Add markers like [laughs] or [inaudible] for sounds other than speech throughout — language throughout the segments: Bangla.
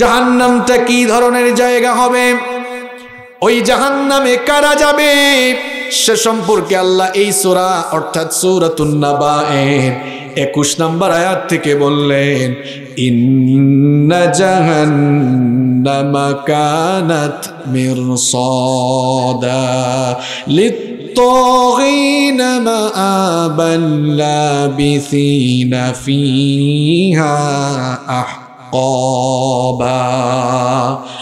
জাহান্নামটা কি ধরনের জায়গা হবে ওই জাহান্নামে কারা যাবে সে সম্পর্কে আল্লাহ এই সোরা অর্থাৎ সৌরাতুন্নাবা একুশ নম্বর আয়াত থেকে বললেন ইন্না জাহান্নামা কানাত মিরসাদা লিত للطاغين مآبا لابثين فيها أحسن আরকাবা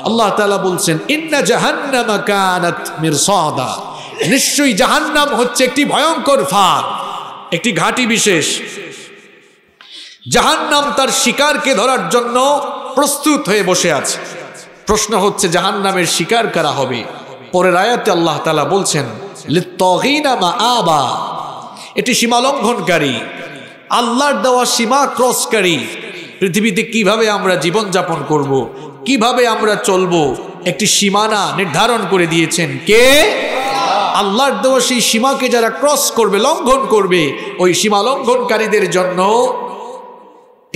আল্লাহ তাআলা বলছেন ইন্না জাহান্নামা কানাত মিরসাদা নিশ্চয়ই জাহান্নাম হচ্ছে একটি ভয়ঙ্কর ফাঁক একটি ঘাটি বিশেষ জাহান্নাম তার শিকারকে ধরার জন্য প্রস্তুত হয়ে বসে আছে প্রশ্ন হচ্ছে জাহান্নামের শিকার করা হবে পরের আয়াতে আল্লাহ তালা বলছেন মা আবা এটি সীমালঙ্ঘনকারী আল্লাহর দেওয়া সীমা ক্রসকারী পৃথিবীতে কিভাবে আমরা জীবন যাপন করব। কিভাবে আমরা চলব একটি সীমানা নির্ধারণ করে দিয়েছেন কে আল্লাহর দেওয়া সেই সীমাকে যারা ক্রস করবে লঙ্ঘন করবে ওই সীমা লঙ্ঘনকারীদের জন্য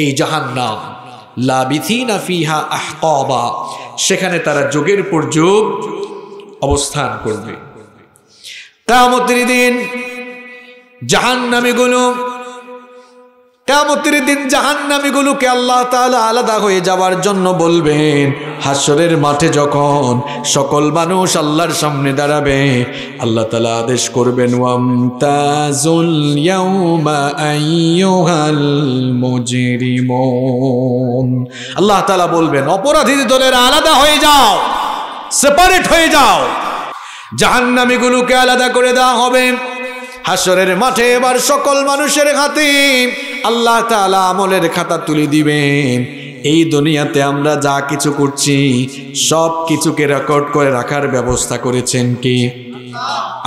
এই জাহান নাম ফিহা সেখানে তারা যোগের পর যোগ অবস্থান করবে কামতের দিন জাহান নামে কেমতির দিন জাহান্নামীগুলোকে আল্লাহ তালা আলাদা হয়ে যাওয়ার জন্য বলবেন হাসরের মাঠে যখন সকল মানুষ আল্লাহর সামনে দাঁড়াবে আল্লাহ তালা আদেশ করবেন আল্লাহ তালা বলবেন অপরাধী দলের আলাদা হয়ে যাও সেপারেট হয়ে যাও জাহান্নামীগুলোকে আলাদা করে দেওয়া হবেন হাসরের মাঠে এবার সকল মানুষের হাতে আল্লাহ তালা আমলের খাতা তুলে দিবেন এই দুনিয়াতে আমরা যা কিছু করছি সব কিছুকে রেকর্ড করে রাখার ব্যবস্থা করেছেন কি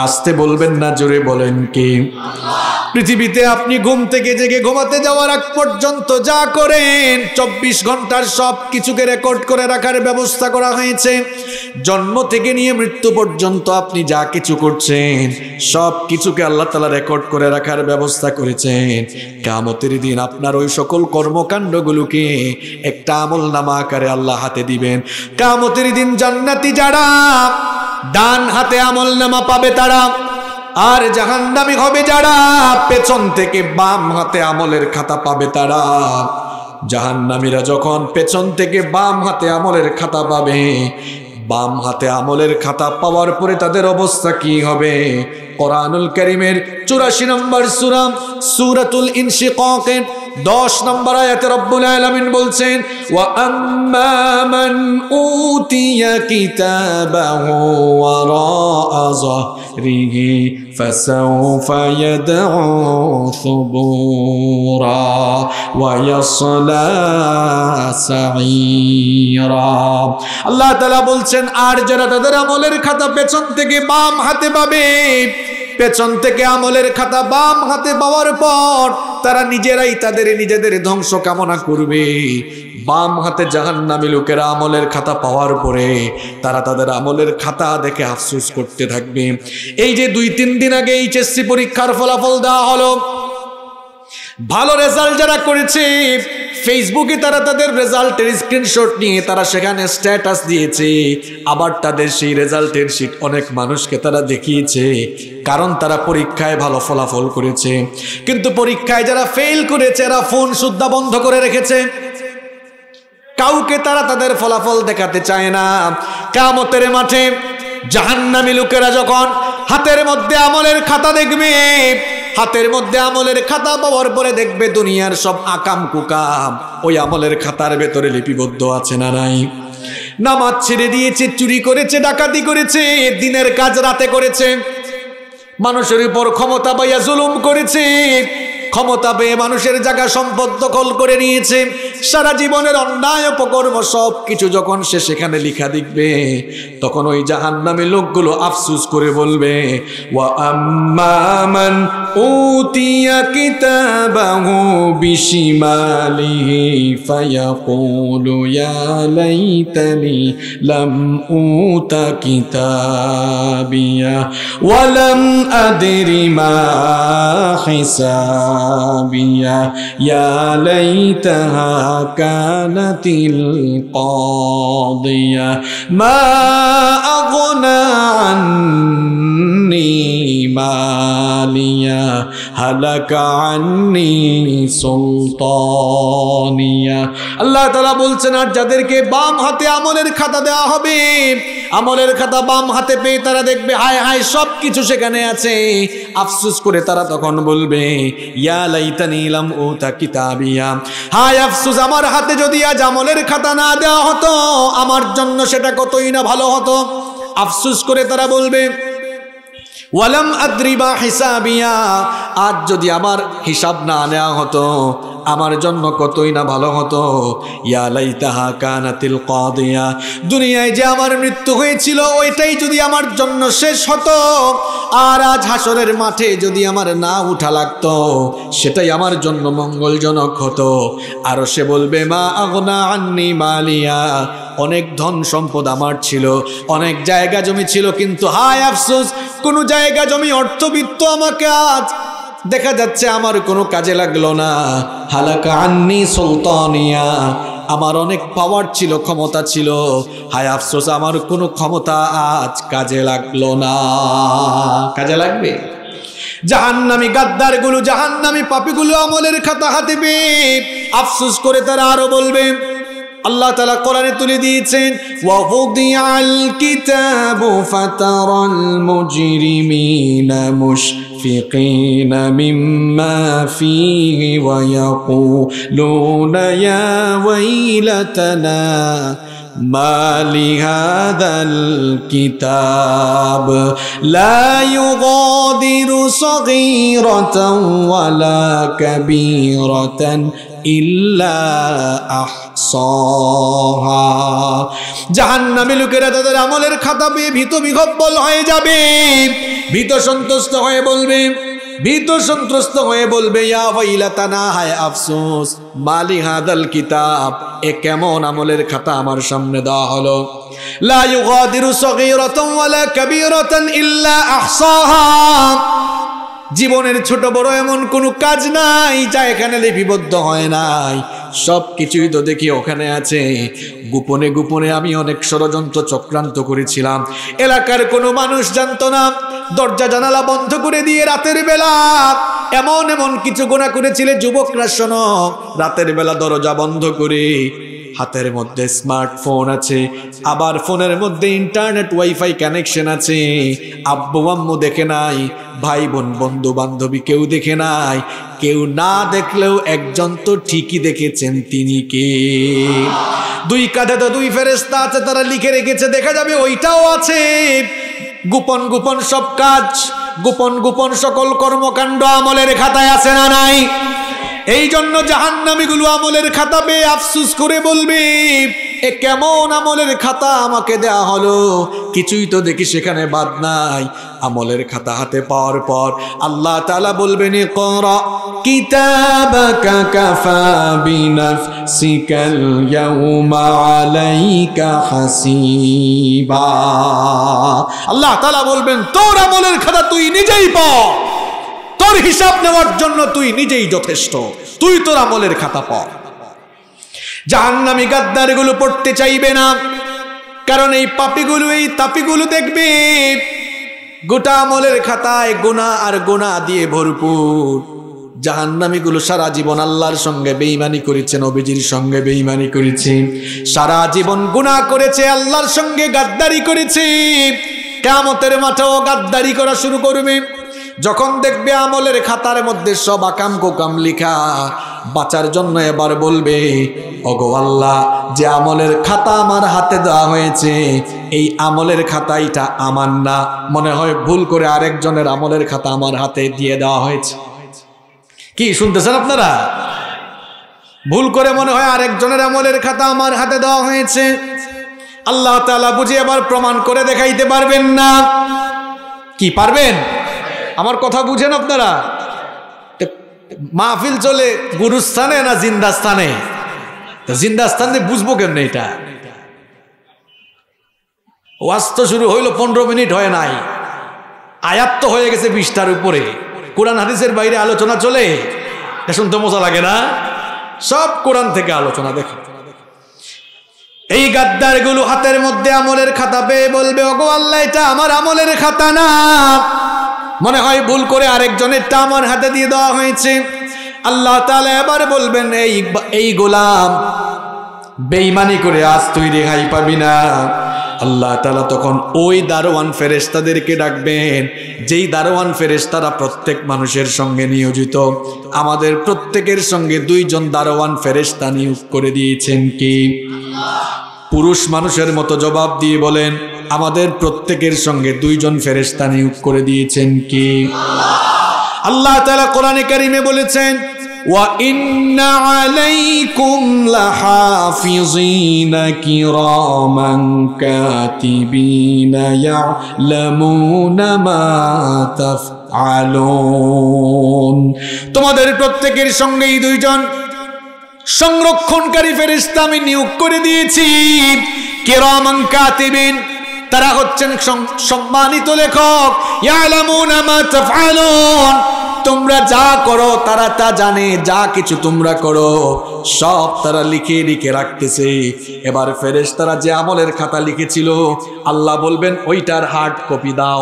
আসতে বলবেন না জোরে বলেন কি পৃথিবীতে আপনি ঘুম থেকে জেগে ঘুমাতে যাওয়ার আগ পর্যন্ত যা করেন চব্বিশ ঘন্টার সব কিছুকে রেকর্ড করে রাখার ব্যবস্থা করা হয়েছে জন্ম থেকে নিয়ে মৃত্যু পর্যন্ত আপনি যা কিছু করছেন সব কিছুকে আল্লাহ তালা রেকর্ড করে রাখার ব্যবস্থা করেছেন কামতের দিন আপনার ওই সকল কর্মকাণ্ডগুলোকে একটা আমল নামা আকারে আল্লাহ হাতে দিবেন কামতের দিন জান্নাতি যারা ডান হাতে আমল নামা পাবে তারা আর জাহান জাহান্নামি হবে যারা পেছন থেকে বাম হাতে আমলের খাতা পাবে তারা জাহান জাহান্নামীরা যখন পেছন থেকে বাম হাতে আমলের খাতা পাবে বাম হাতে আমলের খাতা পাওয়ার পরে তাদের অবস্থা কি হবে কোরআনুল করিমের চুরাশি নম্বর সুরাম সুরাতুল ইনশিকের দশ নম্বর আয়াতে রব্বুল আলমিন বলছেন ওয়া আম্মামান উতিয়া কিতাবাহু ওয়ারা যহরিহি ফাসাউফা ইয়াদউ সুবুরা ওয়া ইয়াসলা সাঈরা আল্লাহ তাআলা বলছেন আর যারা তাদের আমলের খাতা পেছন থেকে বাম হাতে পাবে পেছন থেকে আমলের খাতা বাম হাতে পাওয়ার পর তারা নিজেরাই তাদের নিজেদের ধ্বংস কামনা করবে বাম হাতে জাহান্নামী লোকেরা আমলের খাতা পাওয়ার পরে তারা তাদের আমলের খাতা দেখে আফসুস করতে থাকবে এই যে দুই তিন দিন আগে এইচএসসি পরীক্ষার ফলাফল দেওয়া হলো ভালো রেজাল্ট যারা করেছে ফেসবুকে তারা তাদের রেজাল্টের স্ক্রিনশট নিয়ে তারা সেখানে স্ট্যাটাস দিয়েছে আবার তাদের সেই রেজাল্টের শিট অনেক মানুষকে তারা দেখিয়েছে কারণ তারা পরীক্ষায় ভালো ফলাফল করেছে কিন্তু পরীক্ষায় যারা ফেল করেছে এরা ফোন শুদ্ধা বন্ধ করে রেখেছে কাউকে তারা তাদের ফলাফল দেখাতে চায় না কামতের মাঠে জাহান্নামি লোকেরা যখন হাতের মধ্যে আমলের খাতা দেখবে হাতের মধ্যে আমলের খাতা পাওয়ার পরে দেখবে দুনিয়ার সব আকাম কুকাম ওই আমলের খাতার ভেতরে লিপিবদ্ধ আছে না নাই নামাজ ছেড়ে দিয়েছে চুরি করেছে ডাকাতি করেছে দিনের কাজ রাতে করেছে মানুষের উপর ক্ষমতা পাইয়া জুলুম করেছে ক্ষমতা পেয়ে মানুষের জায়গা সম্পদ দখল করে নিয়েছে সারা জীবনের অন্যায় উপকর্ম সব কিছু যখন সে সেখানে লিখা দেখবে তখন ওই জাহান নামে লোকগুলো আফসুস করে বলবে ওয়া আম্মামান أوتي كتابه بشماله فيقول يا ليتني لم أوت كتابيه ولم أدر ما حسابيه يا ليتها كانت القاضية ما أغنى عني ماليا হালাকা আন্নি আল্লাহ তারা বলছেন আর যাদেরকে বাম হাতে আমলের খাতা দেওয়া হবে আমলের খাতা বাম হাতে পেয়ে তারা দেখবে হায় হায় সব কিছু সেখানে আছে আফসুস করে তারা তখন বলবে ইয়া ও তা উতা কিতাবিয়া হায় আফসুস আমার হাতে যদি আজ আমলের খাতা না দেওয়া হতো আমার জন্য সেটা কতই না ভালো হতো আফসুস করে তারা বলবে ওয়ালাম আদ্রিবা হিসাবিয়া আজ যদি আমার হিসাব না নেওয়া হতো আমার জন্য কতই না ভালো হতো ইয়ালাই তাহা কানাতিল কদিয়া দুনিয়ায় যে আমার মৃত্যু হয়েছিল ওইটাই যদি আমার জন্য শেষ হতো আর আজ হাসরের মাঠে যদি আমার না উঠা লাগতো সেটাই আমার জন্য মঙ্গলজনক হতো আরও সে বলবে মা আগনা আন্নি মালিয়া অনেক ধন সম্পদ আমার ছিল অনেক জায়গা জমি ছিল কিন্তু হায় আফসোস কোনো জায়গা জমি অর্থবিত্ত আমাকে আজ দেখা যাচ্ছে আমার কোনো কাজে লাগলো না হালাকা আন্নি সুলতানিয়া আমার অনেক পাওয়ার ছিল ক্ষমতা ছিল হায় আফসোস আমার কোনো ক্ষমতা আজ কাজে লাগলো না কাজে লাগবে জাহান্নামি গাদ্দার গুলো জাহান্নামি পাপিগুলো আমলের খাতা হাতে পে আফসোস করে তারা আরো বলবেন আল্লাহ তালা কোরআনে তুলে দিয়েছেন ওয়াফুদিয়াল কিতাবু ফাতারাল মুজরিমিনা মুশ مشفقين مما فيه ويقولون يا ويلتنا ما لهذا الكتاب لا يغادر صغيرة ولا كبيرة ইল্লা আহসাহা জাহান্নামী লোকেরা তাদের আমলের খাতা পেয়ে ভীত বিহব্বল হয়ে যাবে ভীত সন্তুষ্ট হয়ে বলবে ভীত সন্ত্রস্ত হয়ে বলবে হায় আফসোস মালি হাদাল কিতাব এ কেমন আমলের খাতা আমার সামনে দেওয়া হলো লা ইল্লা জীবনের ছোট বড় এমন কোনো কাজ নাই যা এখানে লিপিবদ্ধ হয় নাই সব কিছুই তো দেখি ওখানে আছে গোপনে গোপনে আমি অনেক ষড়যন্ত্র চক্রান্ত করেছিলাম এলাকার কোনো মানুষ জানতো না দরজা জানালা বন্ধ করে দিয়ে রাতের বেলা এমন এমন কিছু গোনা করেছিলে যুবকরা শোন রাতের বেলা দরজা বন্ধ করে হাতের মধ্যে স্মার্টফোন আছে আবার ফোনের মধ্যে ইন্টারনেট ওয়াইফাই কানেকশন আছে আব্বু আম্মু দেখে নাই ভাই বোন বন্ধু বান্ধবী কেউ দেখে নাই কেউ না দেখলেও একজন তো ঠিকই দেখেছেন তিনি কে দুই কাঁধে তো দুই ফেরেস্তা আছে তারা লিখে রেখেছে দেখা যাবে ওইটাও আছে গোপন গোপন সব কাজ গোপন গোপন সকল কর্মকাণ্ড আমলের খাতায় আছে না নাই এই জন্য জাহান্নামীগুলো আমলের খাতা পেয়ে আফসুস করে বলবি এ কেমন আমলের খাতা আমাকে দেয়া হলো কিছুই তো দেখি সেখানে বাদ নাই আমলের খাতা হাতে পাওয়ার পর আল্লাহ তালা বলবেন আল্লাহ তালা বলবেন তোর আমলের খাতা তুই নিজেই প তোর হিসাব নেওয়ার জন্য তুই নিজেই যথেষ্ট তুই তোর আমলের খাতা পড় জাহান্নামি গুলো পড়তে চাইবে না কারণ এই পাপিগুলো এই তাপিগুলো দেখবে গোটা আমলের খাতায় গোনা আর গোনা দিয়ে ভরপুর জাহান্নামিগুলো সারা জীবন আল্লাহর সঙ্গে বেইমানি করেছে নবীজির সঙ্গে বেইমানি করেছে সারা জীবন গুণা করেছে আল্লাহর সঙ্গে গাদ্দারি করেছে কেমতের মাঠেও গাদ্দারি করা শুরু করবে যখন দেখবে আমলের খাতার মধ্যে সব আকাম কোকাম লিখা বাঁচার জন্য এবার বলবে অগোয়াল্লাহ যে আমলের খাতা আমার হাতে দেওয়া হয়েছে এই আমলের খাতা এটা আমার না মনে হয় ভুল করে আরেকজনের আমলের খাতা আমার হাতে দিয়ে দেওয়া হয়েছে কি শুনতেছেন আপনারা ভুল করে মনে হয় আরেকজনের আমলের খাতা আমার হাতে দেওয়া হয়েছে আল্লাহ তালা বুঝে আবার প্রমাণ করে দেখাইতে পারবেন না কি পারবেন আমার কথা বুঝেন আপনারা মাহফিল চলে গুরুস্থানে না জিন্দাস্থানে দিয়ে বুঝবো কেমনে এটা ওয়াস্ত শুরু হইলো পনেরো মিনিট হয় নাই আয়াত্ত হয়ে গেছে বিশটার উপরে কোরআন হাদিসের বাইরে আলোচনা চলে তো মজা লাগে না সব কোরআন থেকে আলোচনা দেখে এই গাদ্দার গুলো হাতের মধ্যে আমলের খাতা পেয়ে বলবে ওগো আল্লাহ এটা আমার আমলের খাতা না মনে হয় ভুল করে আরেকজনের টা আমার হাতে দিয়ে দেওয়া হয়েছে আল্লাহ তালা এবার বলবেন এই এই গোলাম বেইমানি করে আজ তুই রেহাই পাবি না আল্লাহ তালা তখন ওই দারোয়ান ফেরেস্তাদেরকে ডাকবেন যেই দারোয়ান ফেরেস্তারা প্রত্যেক মানুষের সঙ্গে নিয়োজিত আমাদের প্রত্যেকের সঙ্গে দুইজন দারোয়ান ফেরেস্তা নিয়োগ করে দিয়েছেন কি পুরুষ মানুষের মতো জবাব দিয়ে বলেন আমাদের প্রত্যেকের সঙ্গে দুইজন ফেরেস্তা নিয়োগ করে দিয়েছেন কি আল্লাহ তালা কোরআনে কারিমে বলেছেন তোমাদের প্রত্যেকের সঙ্গেই দুইজন সংরক্ষণকারী ফেরিস্তা আমি নিয়োগ করে দিয়েছি কেরামান কাতিবিন তারা হচ্ছেন সম্মানিত লেখক তোমরা যা করো তারা তা জানে যা কিছু তোমরা করো সব তারা লিখে লিখে রাখতেছে এবার ফেরেস তারা যে আমলের খাতা লিখেছিল আল্লাহ বলবেন ওইটার হার্ড কপি দাও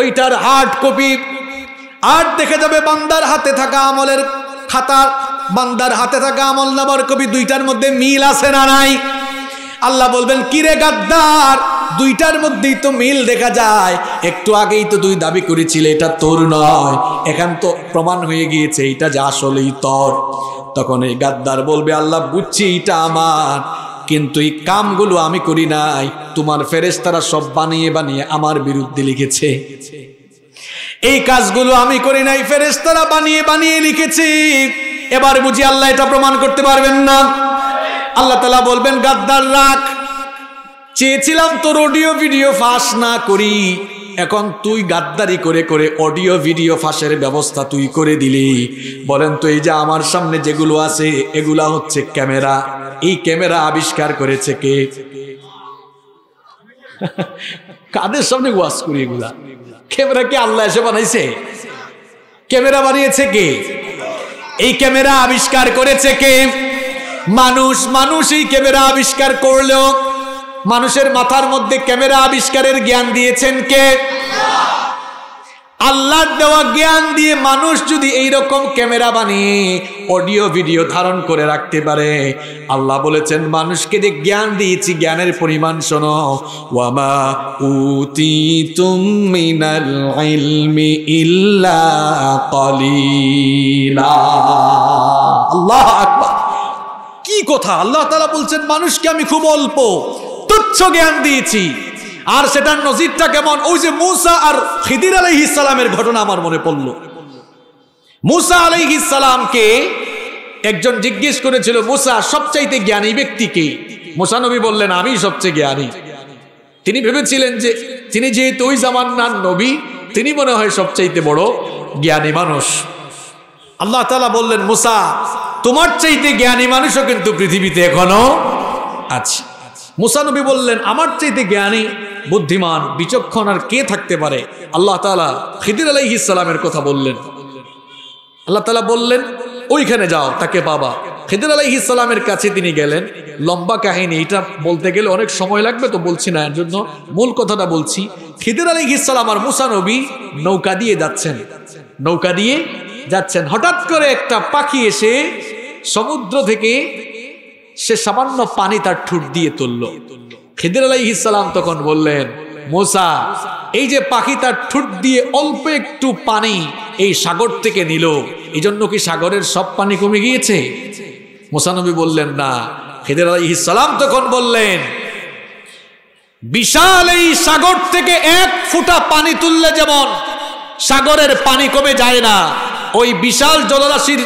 ওইটার হার্ড কপি আর দেখে যাবে বান্দার হাতে থাকা আমলের খাতা বান্দার হাতে থাকা আমল নামার কপি দুইটার মধ্যে মিল আছে না নাই আল্লাহ বলবেন কিরে গাদ্দার দুইটার মধ্যেই তো মিল দেখা যায় একটু আগেই তো দুই দাবি করেছিলে এটা তোর নয় এখান তো প্রমাণ হয়ে গিয়েছে এটা যে আসলেই তোর তখন এই গাদ্দার বলবে আল্লাহ বুঝছি এটা আমার কিন্তু এই কামগুলো আমি করি নাই তোমার ফেরেস্তারা সব বানিয়ে বানিয়ে আমার বিরুদ্ধে লিখেছে এই কাজগুলো আমি করি নাই ফেরেস্তারা বানিয়ে বানিয়ে লিখেছি এবার বুঝি আল্লাহ এটা প্রমাণ করতে পারবেন না আল্লাহ তালা বলবেন গাদ্দার রাখ চেয়েছিলাম তোর অডিও ভিডিও ফাঁস না করি এখন তুই গাদ্দারি করে করে অডিও ভিডিও ফাঁসের ব্যবস্থা তুই করে দিলি বলেন তো এই যে আমার সামনে যেগুলো আছে এগুলা হচ্ছে ক্যামেরা এই ক্যামেরা আবিষ্কার করেছে কে [laughs] কাদের সামনে ওয়াজ করি এগুলা ক্যামেরা কি আল্লাহ এসে বানাইছে ক্যামেরা বানিয়েছে কে এই ক্যামেরা আবিষ্কার করেছে কে মানুষ মানুষ এই ক্যামেরা আবিষ্কার করলেও মানুষের মাথার মধ্যে ক্যামেরা আবিষ্কারের জ্ঞান দিয়েছেন কে আল্লাহর দেওয়া জ্ঞান দিয়ে মানুষ যদি এইরকম ক্যামেরা বানিয়ে অডিও ভিডিও ধারণ করে রাখতে পারে আল্লাহ বলেছেন মানুষকে যে জ্ঞান দিয়েছি জ্ঞানের পরিমাণ শোনো ওয়ামা উতি ইল্লা আল্লাহ কি কথা আল্লাহ তারা বলছেন মানুষকে আমি খুব অল্প তুচ্ছ জ্ঞান দিয়েছি আর সেটার নজিরটা কেমন ওই যে মুসা আর খিদির আলহ ইসালামের ঘটনা আমার মনে পড়ল মুসা আলহ ইসালামকে একজন জিজ্ঞেস করেছিল মুসা সবচাইতে জ্ঞানী ব্যক্তিকে মুসানবী বললেন আমি সবচেয়ে জ্ঞানী তিনি ভেবেছিলেন যে তিনি যেহেতু ওই জামান্নার নবী তিনি মনে হয় সবচাইতে বড় জ্ঞানী মানুষ আল্লাহ তালা বললেন মুসা তোমার চাইতে জ্ঞানী মানুষও কিন্তু পৃথিবীতে এখনো আছে মুসানবী বললেন আমার চাইতে জ্ঞানী বুদ্ধিমান বিচক্ষণ আর কে থাকতে পারে আল্লাহ তালা খিদির আলাইহ ইসলামের কথা বললেন আল্লাহ তালা বললেন ওইখানে যাও তাকে বাবা খিদির আলাইহ ইসলামের কাছে তিনি গেলেন লম্বা কাহিনী এটা বলতে গেলে অনেক সময় লাগবে তো বলছি না এর জন্য মূল কথাটা বলছি খিদির আলাইহ ইসলাম আর মুসানবী নৌকা দিয়ে যাচ্ছেন নৌকা দিয়ে যাচ্ছেন হঠাৎ করে একটা পাখি এসে সমুদ্র থেকে সে সামান্য পানি তার ঠুট দিয়ে তুলল খেদির আলাইহিসাল্লাম তখন বললেন মোসা এই যে পাখি তার ঠুট দিয়ে অল্প একটু পানি এই সাগর থেকে নিল এই জন্য কি সাগরের সব পানি কমে গিয়েছে মোসানবী বললেন না খেদের আলাইসালাম তখন বললেন বিশাল এই সাগর থেকে এক ফুটা পানি তুললে যেমন সাগরের পানি কমে যায় না ওই বিশাল জলরাশির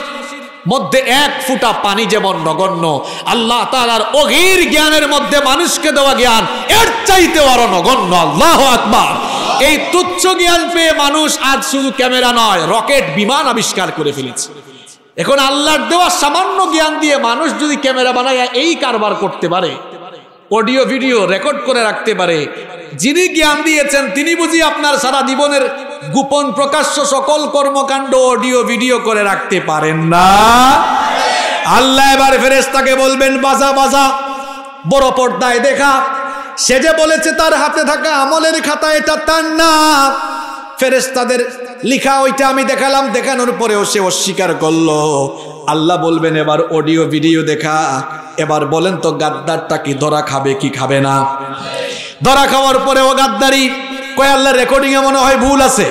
মধ্যে এক ফুটা পানি যেমন নগণ্য আল্লাহ তালার অগির জ্ঞানের মধ্যে মানুষকে দেওয়া জ্ঞান এর চাইতেও আরো নগণ্য আল্লাহ আকবার এই তুচ্ছ জ্ঞান পেয়ে মানুষ আজ শুধু ক্যামেরা নয় রকেট বিমান আবিষ্কার করে ফেলেছে এখন আল্লাহর দেওয়া সামান্য জ্ঞান দিয়ে মানুষ যদি ক্যামেরা বানায় এই কারবার করতে পারে অডিও ভিডিও রেকর্ড করে রাখতে পারে যিনি জ্ঞান দিয়েছেন তিনি বুঝি আপনার সারা জীবনের গোপন প্রকাশ্য সকল কর্মকাণ্ড অডিও ভিডিও করে রাখতে পারেন না আল্লাহ এবার ফেরেস্তাকে বলবেন বাজা বাজা বড় পর্দায় দেখা সে যে বলেছে তার হাতে থাকা আমলের খাতা এটা তার না ফেরেস্তাদের লিখা ওইটা আমি দেখালাম দেখানোর পরেও সে অস্বীকার করলো আল্লাহ বলবেন এবার অডিও ভিডিও দেখা এবার বলেন তো গাদ্দারটা কি ধরা খাবে কি খাবে না ধরা খাওয়ার পরে ও গাদ্দারি কয় আল্লাহ এ মনে হয় ভুল আছে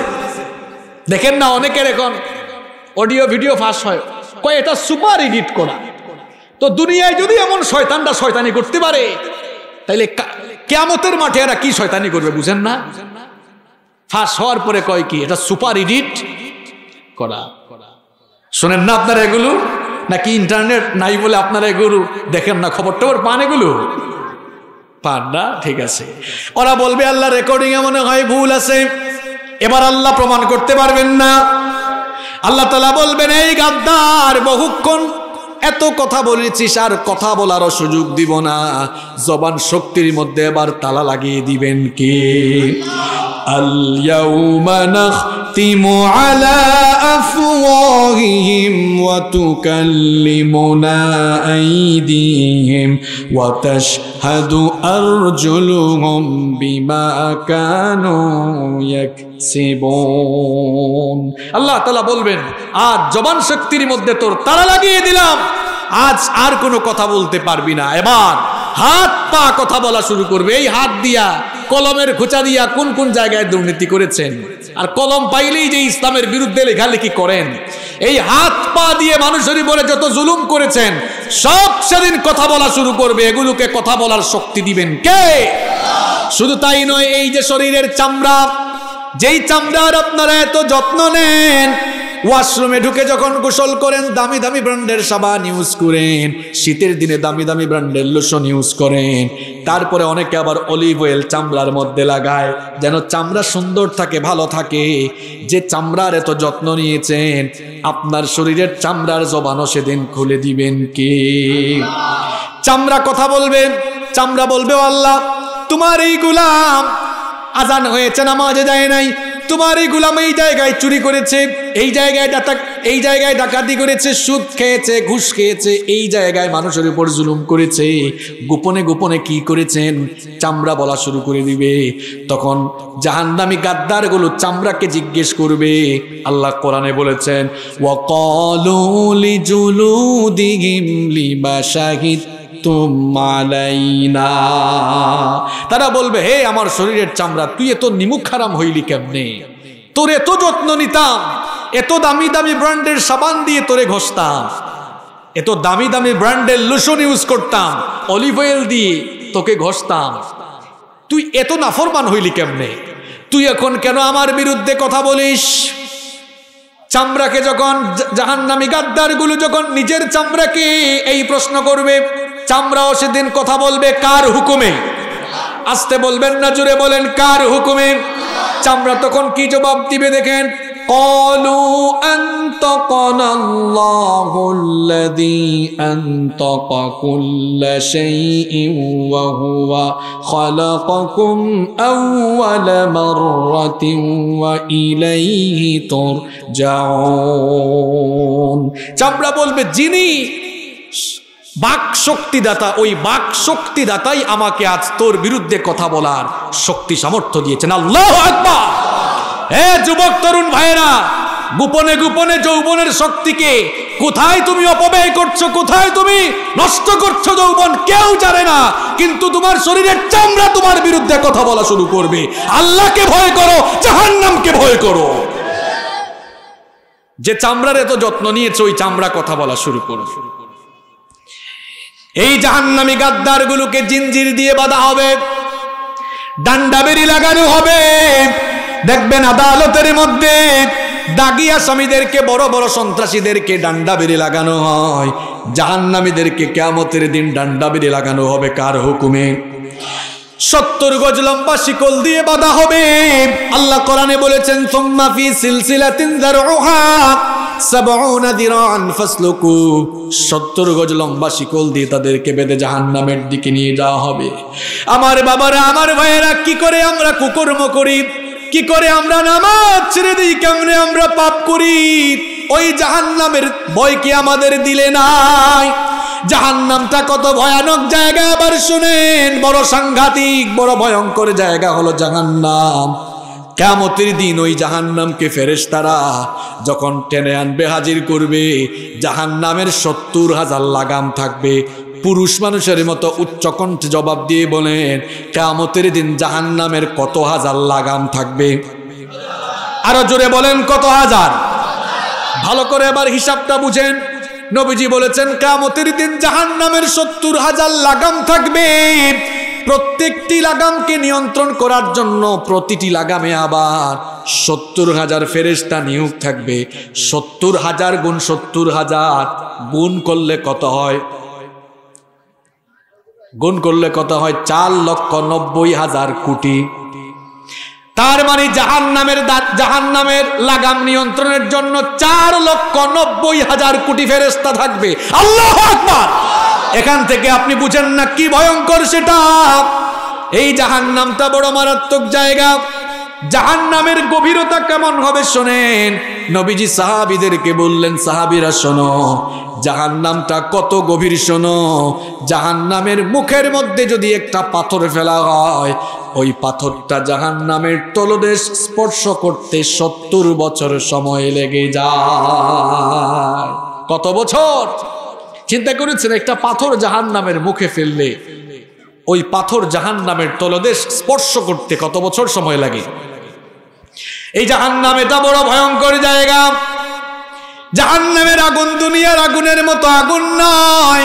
দেখেন না অনেকের এখন অডিও ভিডিও ফাঁস হয় কয় এটা সুপার এডিট করা তো দুনিয়ায় যদি এমন শয়তানটা শয়তানি করতে পারে তাইলে কেয়ামতের মাঠে এরা কি শয়তানি করবে বুঝেন না ফাঁস হওয়ার পরে কয় কি এটা সুপার এডিট করা শোনেন না আপনারা এগুলো নাকি ইন্টারনেট নাই বলে আপনারা এগুলো দেখেন না খবর টবর পান এগুলো পান না ঠিক আছে ওরা বলবে আল্লাহ রেকর্ডিং এ মনে হয় ভুল আছে এবার আল্লাহ প্রমাণ করতে পারবেন না আল্লাহ তালা বলবেন এই গাদ্দার বহুক্ষণ এত কথা বলেছিস আর কথা বলারও সুযোগ দিব না জবান শক্তির মধ্যে এবার তালা লাগিয়ে দিবেন কি আল্লাহ تختم على أفواههم وتكلمنا أيديهم وتشهد أرجلهم بما كانوا يكسبون আল্লাহ তালা বলবেন আজ জবান শক্তির মধ্যে তোর তারা লাগিয়ে দিলাম আজ আর কোনো কথা বলতে পারবি না এবার হাত পা কথা বলা শুরু করবে এই হাত দিয়া কলমের খোঁচা দিয়া কোন কোন জায়গায় দুর্নীতি করেছেন আর কলম পাইলেই যে ইসলামের বিরুদ্ধে লেখালেখি করেন এই হাত পা দিয়ে মানুষের বলে যত জুলুম করেছেন সব সেদিন কথা বলা শুরু করবে এগুলোকে কথা বলার শক্তি দিবেন কে শুধু তাই নয় এই যে শরীরের চামড়া যেই চামড়ার আপনারা এত যত্ন নেন ওয়াশরুমে ঢুকে যখন গোসল করেন দামি দামি ব্র্যান্ডের সাবান ইউজ করেন শীতের দিনে দামি দামি ব্র্যান্ডের লোশন ইউজ করেন তারপরে অনেকে আবার অলিভ অয়েল চামড়ার মধ্যে লাগায় যেন চামড়া সুন্দর থাকে ভালো থাকে যে চামড়ার এত যত্ন নিয়েছেন আপনার শরীরের চামড়ার জবানও সেদিন খুলে দিবেন কে চামড়া কথা বলবেন চামড়া বলবে আল্লাহ তোমার এই গুলাম আজান হয়েছে নামাজে যায় নাই তোমার এই গুলাম এই জায়গায় চুরি করেছে এই জায়গায় ডাক এই জায়গায় ডাকাতি করেছে সুদ খেয়েছে ঘুষ খেয়েছে এই জায়গায় মানুষের উপর জুলুম করেছে গোপনে গোপনে কি করেছেন চামড়া বলা শুরু করে দিবে তখন জাহান্নামি গুলো চামড়াকে জিজ্ঞেস করবে আল্লাহ কোরআনে বলেছেন ওয়া কলি জুলু দিগিম লিবা তারা বলবে হে আমার শরীরের চামড়া তুই এত নিমুখ খারাম হইলি কেমনে তোর এত যত্ন নিতাম এত দামি দামি ব্র্যান্ডের সাবান দিয়ে তোরে ঘষতাম এত দামি দামি ব্র্যান্ডের লোশন ইউজ করতাম অলিভ অয়েল দিয়ে তোকে ঘষতাম তুই এত নাফরমান হইলি কেমনে তুই এখন কেন আমার বিরুদ্ধে কথা বলিস চামড়াকে যখন জাহান্নামি গাদ্দারগুলো যখন নিজের চামড়াকে এই প্রশ্ন করবে চামড়াও সেদিন কথা বলবে কার হুকুমে আসতে বলবেন না জুড়ে বলেন কার হুকুমে চামড়া তখন কি জবাব দিবে দেখেন কলু অন্ত চামড়া বলবে যিনি বাক শক্তিদাতা ওই বাক শক্তিদাতাই আমাকে আজ তোর বিরুদ্ধে কথা বলার শক্তি সামর্থ্য দিয়েছেন আল্লাহ আকবার হে যুবক তরুণ ভাইরা গোপনে গোপনে যৌবনের শক্তিকে কোথায় তুমি অপব্যয় করছো কোথায় তুমি নষ্ট করছো যৌবন কেউ জানে না কিন্তু তোমার শরীরের চামড়া তোমার বিরুদ্ধে কথা বলা শুরু করবে আল্লাহকে ভয় করো জাহান্নামকে ভয় করো যে চামড়ার এত যত্ন নিয়েছো ওই চামড়া কথা বলা শুরু করো এই জাহান্নামি গাদ্দারগুলোকে জিঞ্জির দিয়ে বাঁধা হবে ডান্ডা বেরি লাগানো হবে দেখবেন আদালতের মধ্যে দাগিয়া স্বামীদেরকে বড় বড় সন্ত্রাসীদেরকে ডান্ডা বেরি লাগানো হয় জাহান্নামীদেরকে কেমতের দিন ডান্ডা বেরি লাগানো হবে কার হুকুমে সত্তর গজ লম্বা শিকল দিয়ে বাঁধা হবে আল্লাহ কোরআনে বলেছেন সোম্মাফি সিলসিলা তিন সাবউনা দিরান ফাসলুকু 70 গজ লম্বা শিকল দিয়ে তাদেরকে বেঁধে জাহান্নামের দিকে নিয়ে যাওয়া হবে আমার বাবারা আমার ভাইয়েরা কি করে আমরা কুকর্ম করি কি করে আমরা নামাজ ছেড়ে দিই কেমনে আমরা পাপ করি ওই জাহান্নামের ভয় কি আমাদের দিলে নাই জাহান্নামটা কত ভয়ানক জায়গা আবার শুনেন বড় সাংঘাতিক বড় ভয়ঙ্কর জায়গা হলো জাহান্নাম কেমতের দিন ওই জাহান্নামকে ফেরেস্তারা যখন টেনে আনবে হাজির করবে জাহান্নামের সত্তর হাজার লাগাম থাকবে পুরুষ মানুষের মতো উচ্চকণ্ঠ জবাব দিয়ে বলেন কেমতের দিন জাহান্নামের কত হাজার লাগাম থাকবে আরো জোরে বলেন কত হাজার ভালো করে এবার হিসাবটা বুঝেন নবীজি বলেছেন কামতের দিন জাহান্নামের সত্তর হাজার লাগাম থাকবে প্রত্যেকটি লাগামকে নিয়ন্ত্রণ করার জন্য প্রতিটি লাগামে আবার সত্তর হাজার ফেরেস্তা নিয়োগ থাকবে সত্তর হাজার গুণ সত্তর হাজার গুণ করলে কত হয় গুণ করলে কত হয় চার লক্ষ নব্বই হাজার কোটি তার মানে জাহান নামের জাহান নামের লাগাম নিয়ন্ত্রণের জন্য চার লক্ষ নব্বই হাজার কোটি ফেরেস্তা থাকবে আল্লাহ আকবার এখান থেকে আপনি বুঝেন না কি ভয়ঙ্কর সেটা এই জাহান নামটা বড় মারাত্মক জায়গা জাহান নামের গভীরতা কেমন হবে শোনেন নবীজি সাহাবিদেরকে বললেন সাহাবিরা শোনো জাহান নামটা কত গভীর শোনো জাহান নামের মুখের মধ্যে যদি একটা পাথর ফেলা হয় ওই পাথরটা জাহান নামের তলদেশ স্পর্শ করতে সত্তর বছর সময় লেগে যায় কত বছর চিন্তা করেছেন একটা পাথর জাহান নামের মুখে ফেললে ওই পাথর জাহান নামের তলদেশ স্পর্শ করতে কত বছর সময় লাগে এই জাহান নাম এটা বড় ভয়ঙ্কর জায়গা জাহান নামের আগুন দুনিয়ার আগুনের মতো আগুন নয়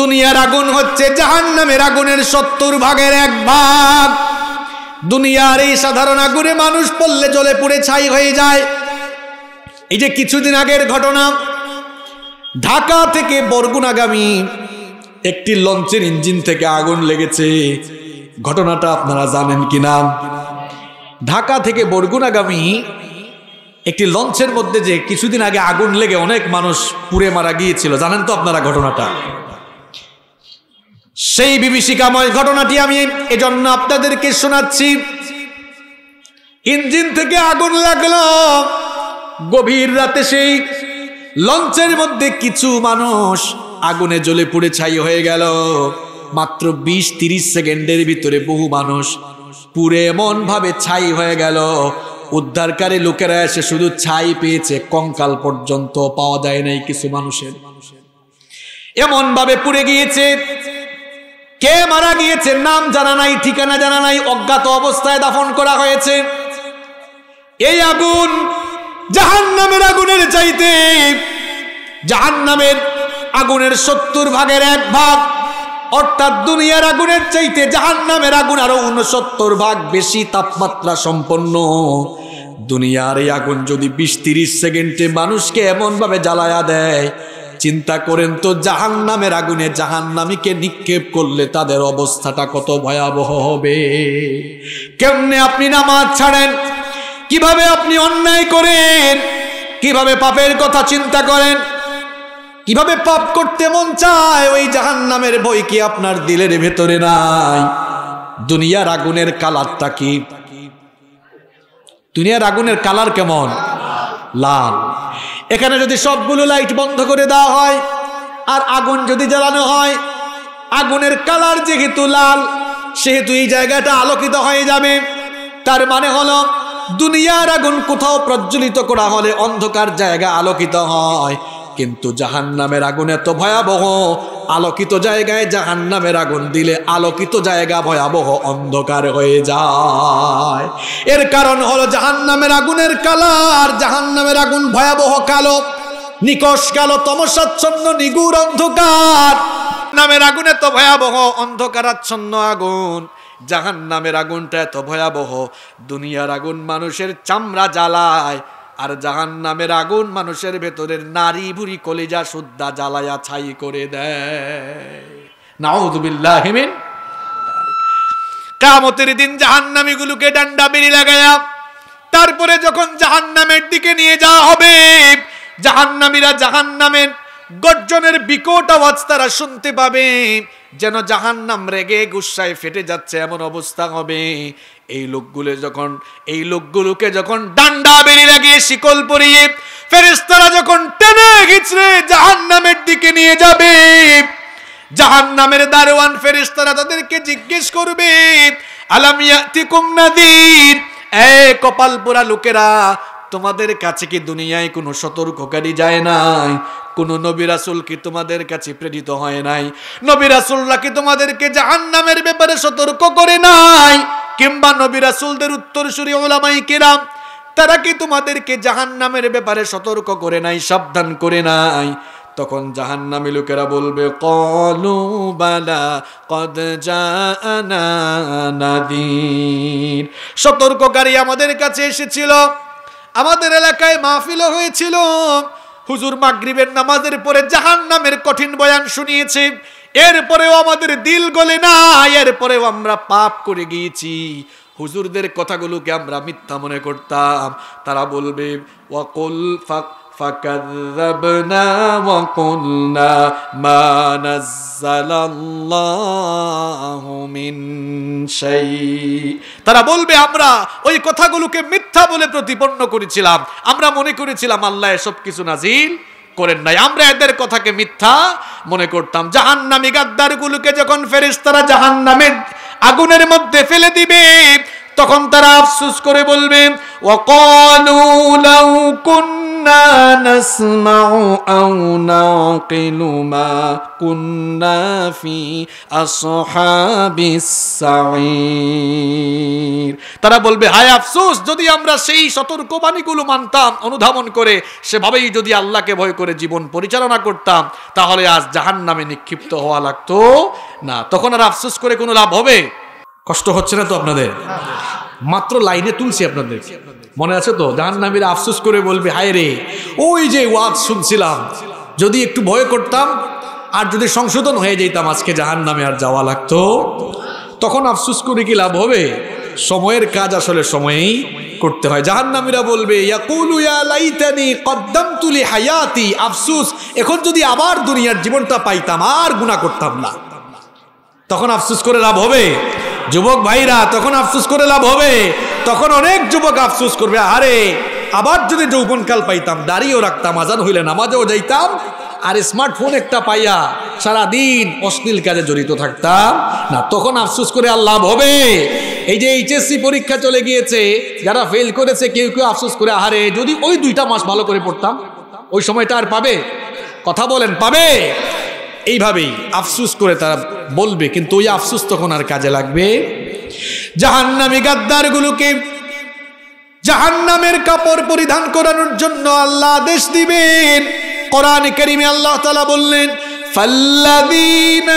দুনিয়ার আগুন হচ্ছে জাহান নামের আগুনের সত্তর ভাগের এক ভাগ দুনিয়ার এই সাধারণ আগুনে মানুষ পড়লে জলে পুড়ে ছাই হয়ে যায় এই যে কিছুদিন আগের ঘটনা ঢাকা থেকে বরগুনাগামী একটি লঞ্চের ইঞ্জিন থেকে আগুন লেগেছে ঘটনাটা আপনারা জানেন কি না ঢাকা থেকে বরগুনাগামী একটি লঞ্চের মধ্যে যে কিছুদিন আগে আগুন লেগে অনেক মানুষ পুড়ে মারা গিয়েছিল জানেন তো আপনারা ঘটনাটা সেই বিভীষিকাময় ঘটনাটি আমি এজন্য আপনাদেরকে শোনাচ্ছি ইঞ্জিন থেকে আগুন লাগলো গভীর রাতে সেই লঞ্চের মধ্যে কিছু মানুষ আগুনে জ্বলে পুড়ে ছাই হয়ে গেল মাত্র বিশ তিরিশ সেকেন্ডের ভিতরে বহু মানুষ পুরে এমন ভাবে ছাই হয়ে গেল উদ্ধারকারী লোকেরা এসে শুধু ছাই পেয়েছে কঙ্কাল পর্যন্ত পাওয়া যায় নাই কিছু মানুষের এমন ভাবে পুড়ে গিয়েছে কে মারা গিয়েছে নাম জানা নাই ঠিকানা জানা নাই অজ্ঞাত অবস্থায় দাফন করা হয়েছে এই আগুন জাহান নামের আগুনের চাইতে জাহান নামের আগুনের সত্তর ভাগের এক ভাগ অর্থাৎ দুনিয়ার আগুনের চাইতে জাহান নামের আগুন আরো উনসত্তর ভাগ বেশি তাপমাত্রা সম্পন্ন দুনিয়ার এই আগুন যদি বিশ তিরিশ সেকেন্ডে মানুষকে এমনভাবে জ্বালায়া দেয় চিন্তা করেন তো জাহান নামের আগুনে জাহান নামীকে নিক্ষেপ করলে তাদের অবস্থাটা কত ভয়াবহ হবে কেমনে আপনি নামাজ ছাড়েন কিভাবে আপনি অন্যায় করেন কিভাবে পাপের কথা চিন্তা করেন কিভাবে পাপ করতে মন চায় ওই জাহান নামের বই কি আপনার দিলের ভেতরে নাই দুনিয়ার আগুনের কালারটা কি দুনিয়ার আগুনের কালার কেমন লাল এখানে যদি সবগুলো লাইট বন্ধ করে দেওয়া হয় আর আগুন যদি জ্বালানো হয় আগুনের কালার যেহেতু লাল সেহেতু এই জায়গাটা আলোকিত হয়ে যাবে তার মানে হলো দুনিয়ার আগুন কোথাও প্রজ্বলিত করা হলে অন্ধকার জায়গা আলোকিত হয় কিন্তু জাহান নামের আগুন এত ভয়াবহ আলোকিত জায়গায় জাহান নামের আগুন দিলে আলোকিত জায়গা ভয়াবহ অন্ধকার হয়ে যায় এর কারণ হলো জাহান নামের আগুনের কালার জাহান নামের আগুন ভয়াবহ কালো নিকশ কালো তমসাচ্ছন্ন নিগুর অন্ধকার নামের আগুনে তো ভয়াবহ অন্ধকারাচ্ছন্ন আগুন জাহান নামের আগুনটা এত ভয়াবহ দুনিয়ার আগুন মানুষের চামড়া জ্বালায় আর জাহান নামের আগুন মানুষের ভেতরের নারী ভুরি কলিজা সুদ্দা জ্বালায়া ছাই করে দেয় নাউদুবিল্লাহ হিমিন কামতের দিন জাহান্নামীগুলোকে ডান্ডা বেরি লাগায়া তারপরে যখন জাহান্নামের দিকে নিয়ে যাওয়া হবে জাহান জাহান্নামের গর্জনের বিকট আওয়াজ তারা শুনতে পাবে যেন জাহান নাম রেগে গুসায় ফেটে যাচ্ছে এমন অবস্থা হবে এই লোকগুলো যখন এই লোকগুলোকে যখন ডান্ডা বেরি লাগিয়ে শিকল পরিয়ে ফেরেস্তারা যখন টেনে ঘিচড়ে জাহান নামের দিকে নিয়ে যাবে জাহান নামের দারোয়ান ফেরেস্তারা তাদেরকে জিজ্ঞেস করবে আলামিয়াতিকুম নাদির এ কপালপুরা লোকেরা তোমাদের কাছে কি দুনিয়ায় কোনো সতর্ককারী যায় নাই কোন রাসুল কি তোমাদের কাছে প্রেরিত হয় নাই নবিরাসুল্লাহ কি তোমাদেরকে জাহান্নামের ব্যাপারে সতর্ক করে নাই কিংবা নবিরাসুলদের উত্তরসূরি ওলামাই কিরাম তারা কি তোমাদেরকে জাহান্নামের ব্যাপারে সতর্ক করে নাই সাবধান করে নাই তখন জাহান্নামী লোকেরা বলবে কলু বালা কদ নাদির সতর্ককারী আমাদের কাছে এসেছিল আমাদের এলাকায় মাহফিল হয়েছিল হুজুর মাগরীবের নামাজের পরে জাহান নামের কঠিন বয়ান শুনিয়েছে এরপরেও আমাদের দিল গলে না এরপরেও আমরা পাপ করে গিয়েছি হুজুরদের কথাগুলোকে আমরা মিথ্যা মনে করতাম তারা বলবে ওয়াকুল ফাক فكذبنا وقلنا ما نزل الله من شيء তারা বলবে আমরা ওই কথাগুলোকে মিথ্যা বলে প্রতিপন্ন করেছিলাম আমরা মনে করেছিলাম আল্লাহ এসব কিছু নাজিল করেন নাই আমরা এদের কথাকে মিথ্যা মনে করতাম জাহান নামী গাদ্দারগুলোকে যখন ফেরেশতারা জাহান নামের আগুনের মধ্যে ফেলে দিবে তখন তারা আফসোস করে বলবে ওয়াকালু লাউ কুন كنا نسمع أو نعقل ما كنا في أصحاب السعير তারা বলবে হায় আফসোস যদি আমরা সেই সতর্কবাণীগুলো মানতাম অনুধাবন করে সেভাবেই যদি আল্লাহকে ভয় করে জীবন পরিচালনা করতাম তাহলে আজ জাহান নামে নিক্ষিপ্ত হওয়া লাগতো না তখন আর আফসোস করে কোনো লাভ হবে কষ্ট হচ্ছে না তো আপনাদের মাত্র লাইনে তুলছি আপনাদের মনে আছে তো জাহান্নামীর আফসুস করে বলবে হায় রে ওই যে ওয়াজ শুনছিলাম যদি একটু ভয় করতাম আর যদি সংশোধন হয়ে যেতাম আজকে জাহান নামে আর যাওয়া লাগতো তখন আফসুস করে কি লাভ হবে সময়ের কাজ আসলে সময়েই করতে হয় জাহান্নামীরা বলবে হায়াতি আফসুস এখন যদি আবার দুনিয়ার জীবনটা পাইতাম আর গুণা করতাম না তখন আফসুস করে লাভ হবে যুবক ভাইরা তখন আফসুস করে লাভ হবে তখন অনেক যুবক আফসুস করবে আরে আবার যদি যৌবনকাল পাইতাম দাঁড়িয়েও রাখতাম আজান হইলে নামাজেও যাইতাম আর স্মার্টফোন একটা পাইয়া সারাদিন অশ্লীল কাজে জড়িত থাকতাম না তখন আফসুস করে আর লাভ হবে এই যে এইচএসসি পরীক্ষা চলে গিয়েছে যারা ফেল করেছে কেউ কেউ আফসুস করে আহারে যদি ওই দুইটা মাস ভালো করে পড়তাম ওই সময়টা আর পাবে কথা বলেন পাবে এইভাবেই আফসুস করে তারা বলবে কিন্তু ওই আফসুস তখন আর কাজে লাগবে জাহান্নামী গাদ্দারগুলোকে জাহান্নামের কাপড় পরিধান করানোর জন্য আল্লাহ আদেশ দিবেন কোরআন করিমে আল্লাহ তালা বললেন فالذين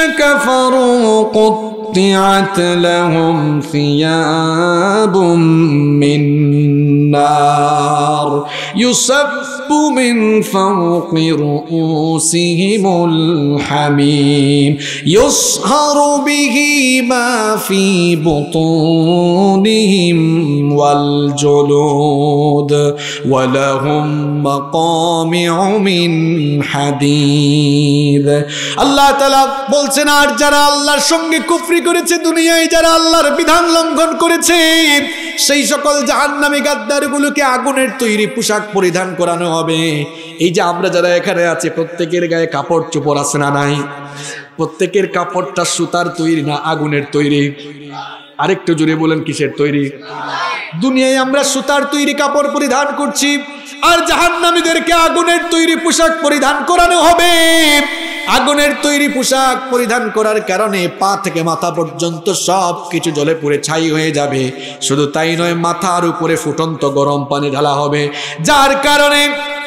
يصب من فوق رؤوسهم الحميم يصهر به ما في بطونهم والجلود ولهم مقامع من حديد الله تعالى বলছেন আর যারা আল্লাহর সঙ্গে কুফরি করেছে দুনিয়ায় যারা আল্লাহর বিধান লঙ্ঘন করেছে সেই সকল জাহান্নামি গাদ্দারগুলোকে আগুনের তৈরি পোশাক পরিধান করানো হবে এই যে আমরা যারা এখানে আছি প্রত্যেকের গায়ে কাপড় চোপড় আছে না নাই প্রত্যেকের কাপড়টা সুতার তৈরি না আগুনের তৈরি আরেকটু জুড়ে বলেন কিসের তৈরি দুনিয়ায় আমরা সুতার তৈরি কাপড় পরিধান করছি আর জাহান্নামীদেরকে আগুনের তৈরি পোশাক পরিধান করানো হবে আগুনের তৈরি পোশাক পরিধান করার কারণে পা থেকে মাথা পর্যন্ত সব কিছু জলে পুরে ছাই হয়ে যাবে শুধু তাই নয় মাথার উপরে ফুটন্ত গরম পানি ঢালা হবে যার কারণে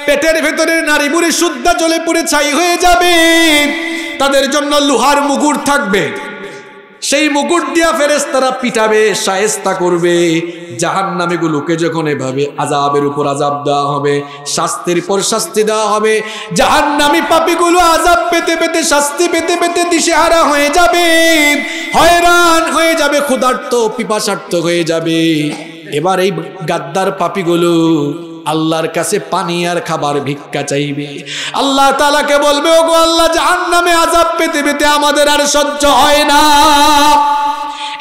পেটের ভেতরের নারী বুড়ি শুদ্ধা জলে পুরে ছাই হয়ে যাবে তাদের জন্য লোহার মুগুর থাকবে সেই মুকুট দিয়া ফেরেস তারা পিটাবে সায়স্তা করবে জাহান গুলোকে যখন এভাবে আজাবের উপর আজাব দেওয়া হবে শাস্তির পর শাস্তি দেওয়া হবে জাহান নামি পাপিগুলো আজাব পেতে পেতে শাস্তি পেতে পেতে দিশেহারা হয়ে যাবে হয়রান হয়ে যাবে ক্ষুধার্ত পিপাসার্থ হয়ে যাবে এবার এই গাদ্দার পাপিগুলো আল্লাহর কাছে পানি আর খাবার ভিক্ষা চাইবে আল্লাহ তালাকে বলবে ওগো আল্লাহ জাহান নামে আজাব পেতে পেতে আমাদের আর সহ্য হয় না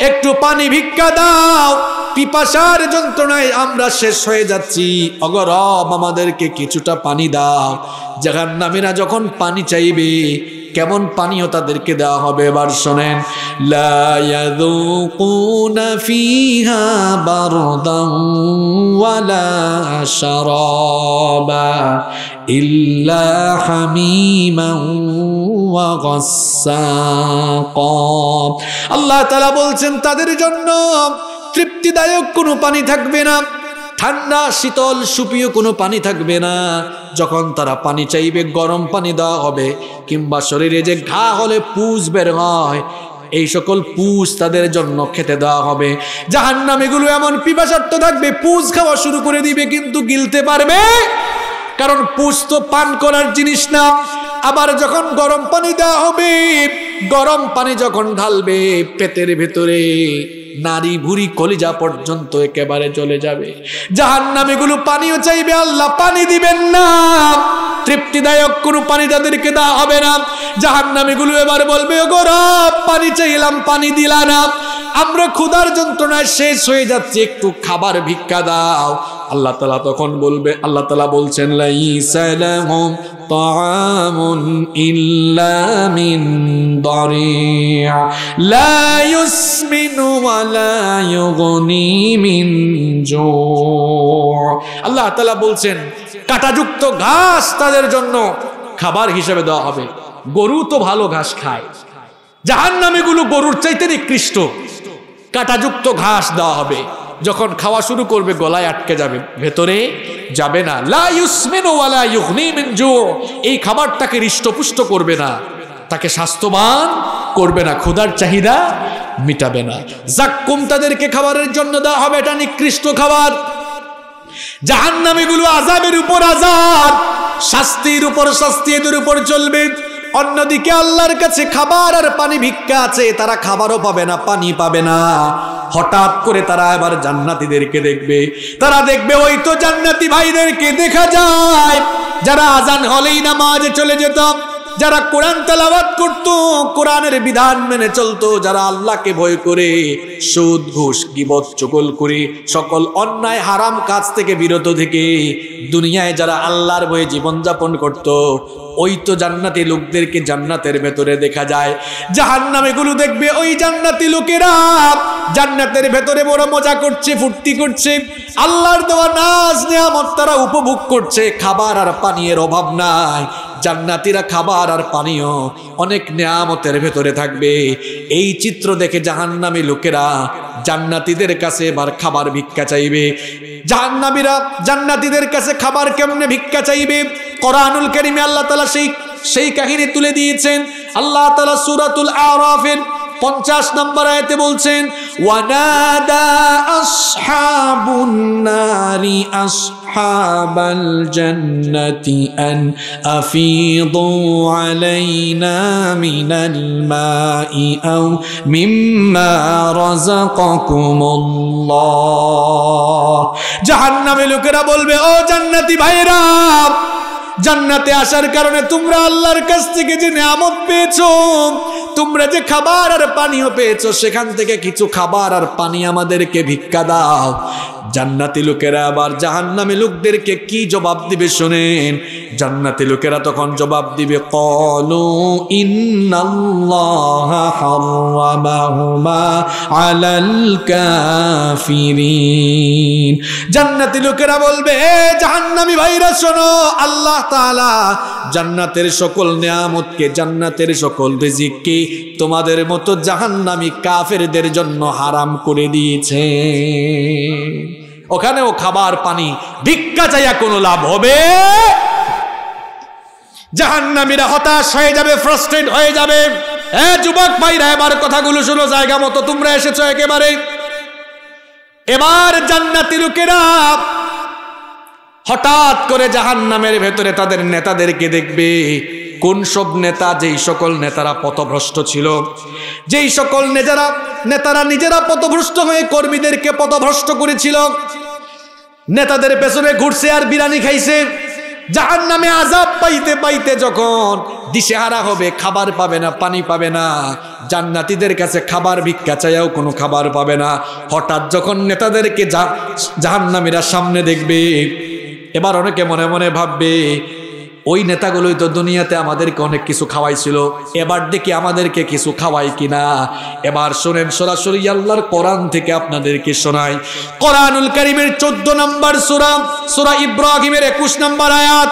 একটু পানি ভিক্ষা দাও পিপাসার যন্ত্রণায় আমরা শেষ হয়ে যাচ্ছি অগরম আমাদেরকে কিছুটা পানি দাও জাহান নামীরা যখন পানি চাইবে কেমন পানীয় তাদেরকে দেওয়া হবে এবার শোনেন আল্লাহ তালা বলছেন তাদের জন্য তৃপ্তিদায়ক কোনো পানি থাকবে না ঠান্ডা শীতল সুপিও কোনো পানি থাকবে না যখন তারা পানি চাইবে গরম পানি দেওয়া হবে কিংবা শরীরে যে ঘা হলে পুষ বের হয় এই সকল পুষ তাদের জন্য খেতে দেওয়া হবে জাহান এগুলো এমন পিপাসার্থ থাকবে পুষ খাওয়া শুরু করে দিবে কিন্তু গিলতে পারবে কারণ পুষ তো পান করার জিনিস না আবার যখন গরম পানি দেওয়া হবে গরম পানি যখন ঢালবে পেটের ভেতরে নারী ভুরি কলিজা পর্যন্ত একেবারে চলে যাবে জাহান গুলো পানিও চাইবে আল্লাহ পানি দিবেন না তৃপ্তিদায়ক কোন পানি তাদেরকে দেওয়া হবে না জাহান গুলো এবার বলবে গরব পানি চাইলাম পানি দিলা না আমরা ক্ষুধার যন্ত্রণায় শেষ হয়ে যাচ্ছে একটু খাবার ভিক্ষা দাও আল্লাহ তালা তখন বলবে আল্লাহ তালা বলছেন লাইসালাহুম طعام إلا من ضريع لا يسمن ولا يغني من جوع الله تعالى বলছেন কাটাযুক্ত ঘাস তাদের জন্য খাবার হিসেবে দেওয়া হবে গরু তো ভালো ঘাস খায় জাহান নামেগুলো গরুর চাইতে নিকৃষ্ট কাটাযুক্ত ঘাস দেওয়া হবে যখন খাওয়া শুরু করবে গলায় আটকে যাবে ভেতরে যাবে না এই খাবার তাকে হৃষ্টপুষ্ট করবে না তাকে স্বাস্থ্যবান করবে না ক্ষুধার চাহিদা মিটাবে না জাক্কুম তাদেরকে খাবারের জন্য দেওয়া হবে এটা নিকৃষ্ট খাবার জাহান্নামীগুলো আজাবের উপর আজাদ শাস্তির উপর শাস্তি এদের উপর চলবে অন্যদিকে আল্লাহর কাছে খাবার আর পানি ভিক্ষা আছে তারা খাবারও পাবে না পানি পাবে না হঠাৎ করে তারা এবার জান্নাতিদেরকে দেখবে তারা দেখবে ওই তো জান্নাতি ভাইদেরকে দেখা যায় যারা আজান হলেই নামাজ চলে যেত যারা কোরআন তেলাবাত করত কোরআনের বিধান মেনে চলতো যারা আল্লাহকে ভয় করে সুদ ঘুষ গিবত চকল করে সকল অন্যায় হারাম কাজ থেকে বিরত থেকে দুনিয়ায় যারা আল্লাহর বয়ে জীবনযাপন করত ওই তো জান্নাতি লোকদেরকে জান্নাতের ভেতরে দেখা যায় জাহান গুলো দেখবে ওই জান্নাতি লোকেরা জান্নাতের ভেতরে বড় মজা করছে ফুর্তি করছে আল্লাহর দেওয়া নাচ নেয়ামত তারা উপভোগ করছে খাবার আর পানীয়ের অভাব নাই জান্নাতিরা খাবার আর পানীয় অনেক নেয়ামতের ভেতরে থাকবে এই চিত্র দেখে জাহান্নামী লোকেরা জান্নাতিদের কাছে এবার খাবার ভিক্ষা চাইবে জাহান্নাবীরা জান্নাতিদের কাছে খাবার কেমনে ভিক্ষা চাইবে কোরআনুল করিমে আল্লাহ তালা সেই সেই কাহিনী তুলে দিয়েছেন আল্লাহ তালা সুরাতুল আরাফের পঞ্চাশ নম্বর আয়তে বলছেন ওয়ানাদা আসহাবুন নারি আসহাবাল জান্নাতি আন আফিদু আলাইনা মিনাল মাই আও মিম্মা রাযাকাকুমুল্লাহ জাহান্নামে লোকেরা বলবে ও জান্নাতি ভাইরা জান্নাতে আসার কারণে তোমরা আল্লাহর কাছ থেকে যে নিয়ামত পেয়েছো তোমরা যে খাবার আর পানীয় পেয়েছো সেখান থেকে কিছু খাবার আর পানি আমাদেরকে ভিক্ষা দাও জান্নাতি লোকেরা আবার জাহান্নামী লোকদেরকে কি জবাব দিবে শোনেন জান্নাতি লোকেরা তখন জবাব দিবে কলো জান্নাতি লোকেরা বলবে জাহান্নামি ভাইরা শোনো আল্লাহ তাআলা জান্নাতের সকল নিয়ামতকে জান্নাতের সকল রেজিককে তোমাদের মতো জাহান্নামি কাফেরদের জন্য হারাম করে দিয়েছে ওখানেও খাবার পানি ভিক্ষা চাইয়া কোনো লাভ হবে জাহান্নামীরা হতাশ হয়ে যাবে ফ্রাস্ট্রেট হয়ে যাবে হ্যাঁ যুবক ভাইরা এবার কথাগুলো শুনো জায়গা মতো তোমরা এসেছো একেবারে এবার জান্নাতি লোকেরা হঠাৎ করে জাহান নামের ভেতরে তাদের নেতাদেরকে দেখবে কোন সব নেতা যেই সকল নেতারা পথভ্রষ্ট ছিল যেই সকল নেতারা নেতারা নিজেরা পথভ্রষ্ট হয়ে কর্মীদেরকে পথভ্রষ্ট করেছিল নেতাদের পেছনে ঘুরছে আর বিরানি খাইছে জাহান নামে আজাব পাইতে পাইতে যখন দিশেহারা হবে খাবার পাবে না পানি পাবে না জান্নাতিদের কাছে খাবার ভিক্ষা চাইয়াও কোনো খাবার পাবে না হঠাৎ যখন নেতাদেরকে জাহান্নামীরা সামনে দেখবে এবার অনেকে মনে মনে ভাববে ওই নেতাগুলোই তো দুনিয়াতে আমাদেরকে অনেক কিছু খাওয়াইছিল এবার দেখি আমাদেরকে কিছু খাওয়াই কিনা এবার শোনেন সরাসরি আল্লাহর কোরআন থেকে আপনাদেরকে শোনাই কোরআনুল করিমের চোদ্দ নম্বর সুরা সুরা ইব্রাহিমের একুশ নম্বর আয়াত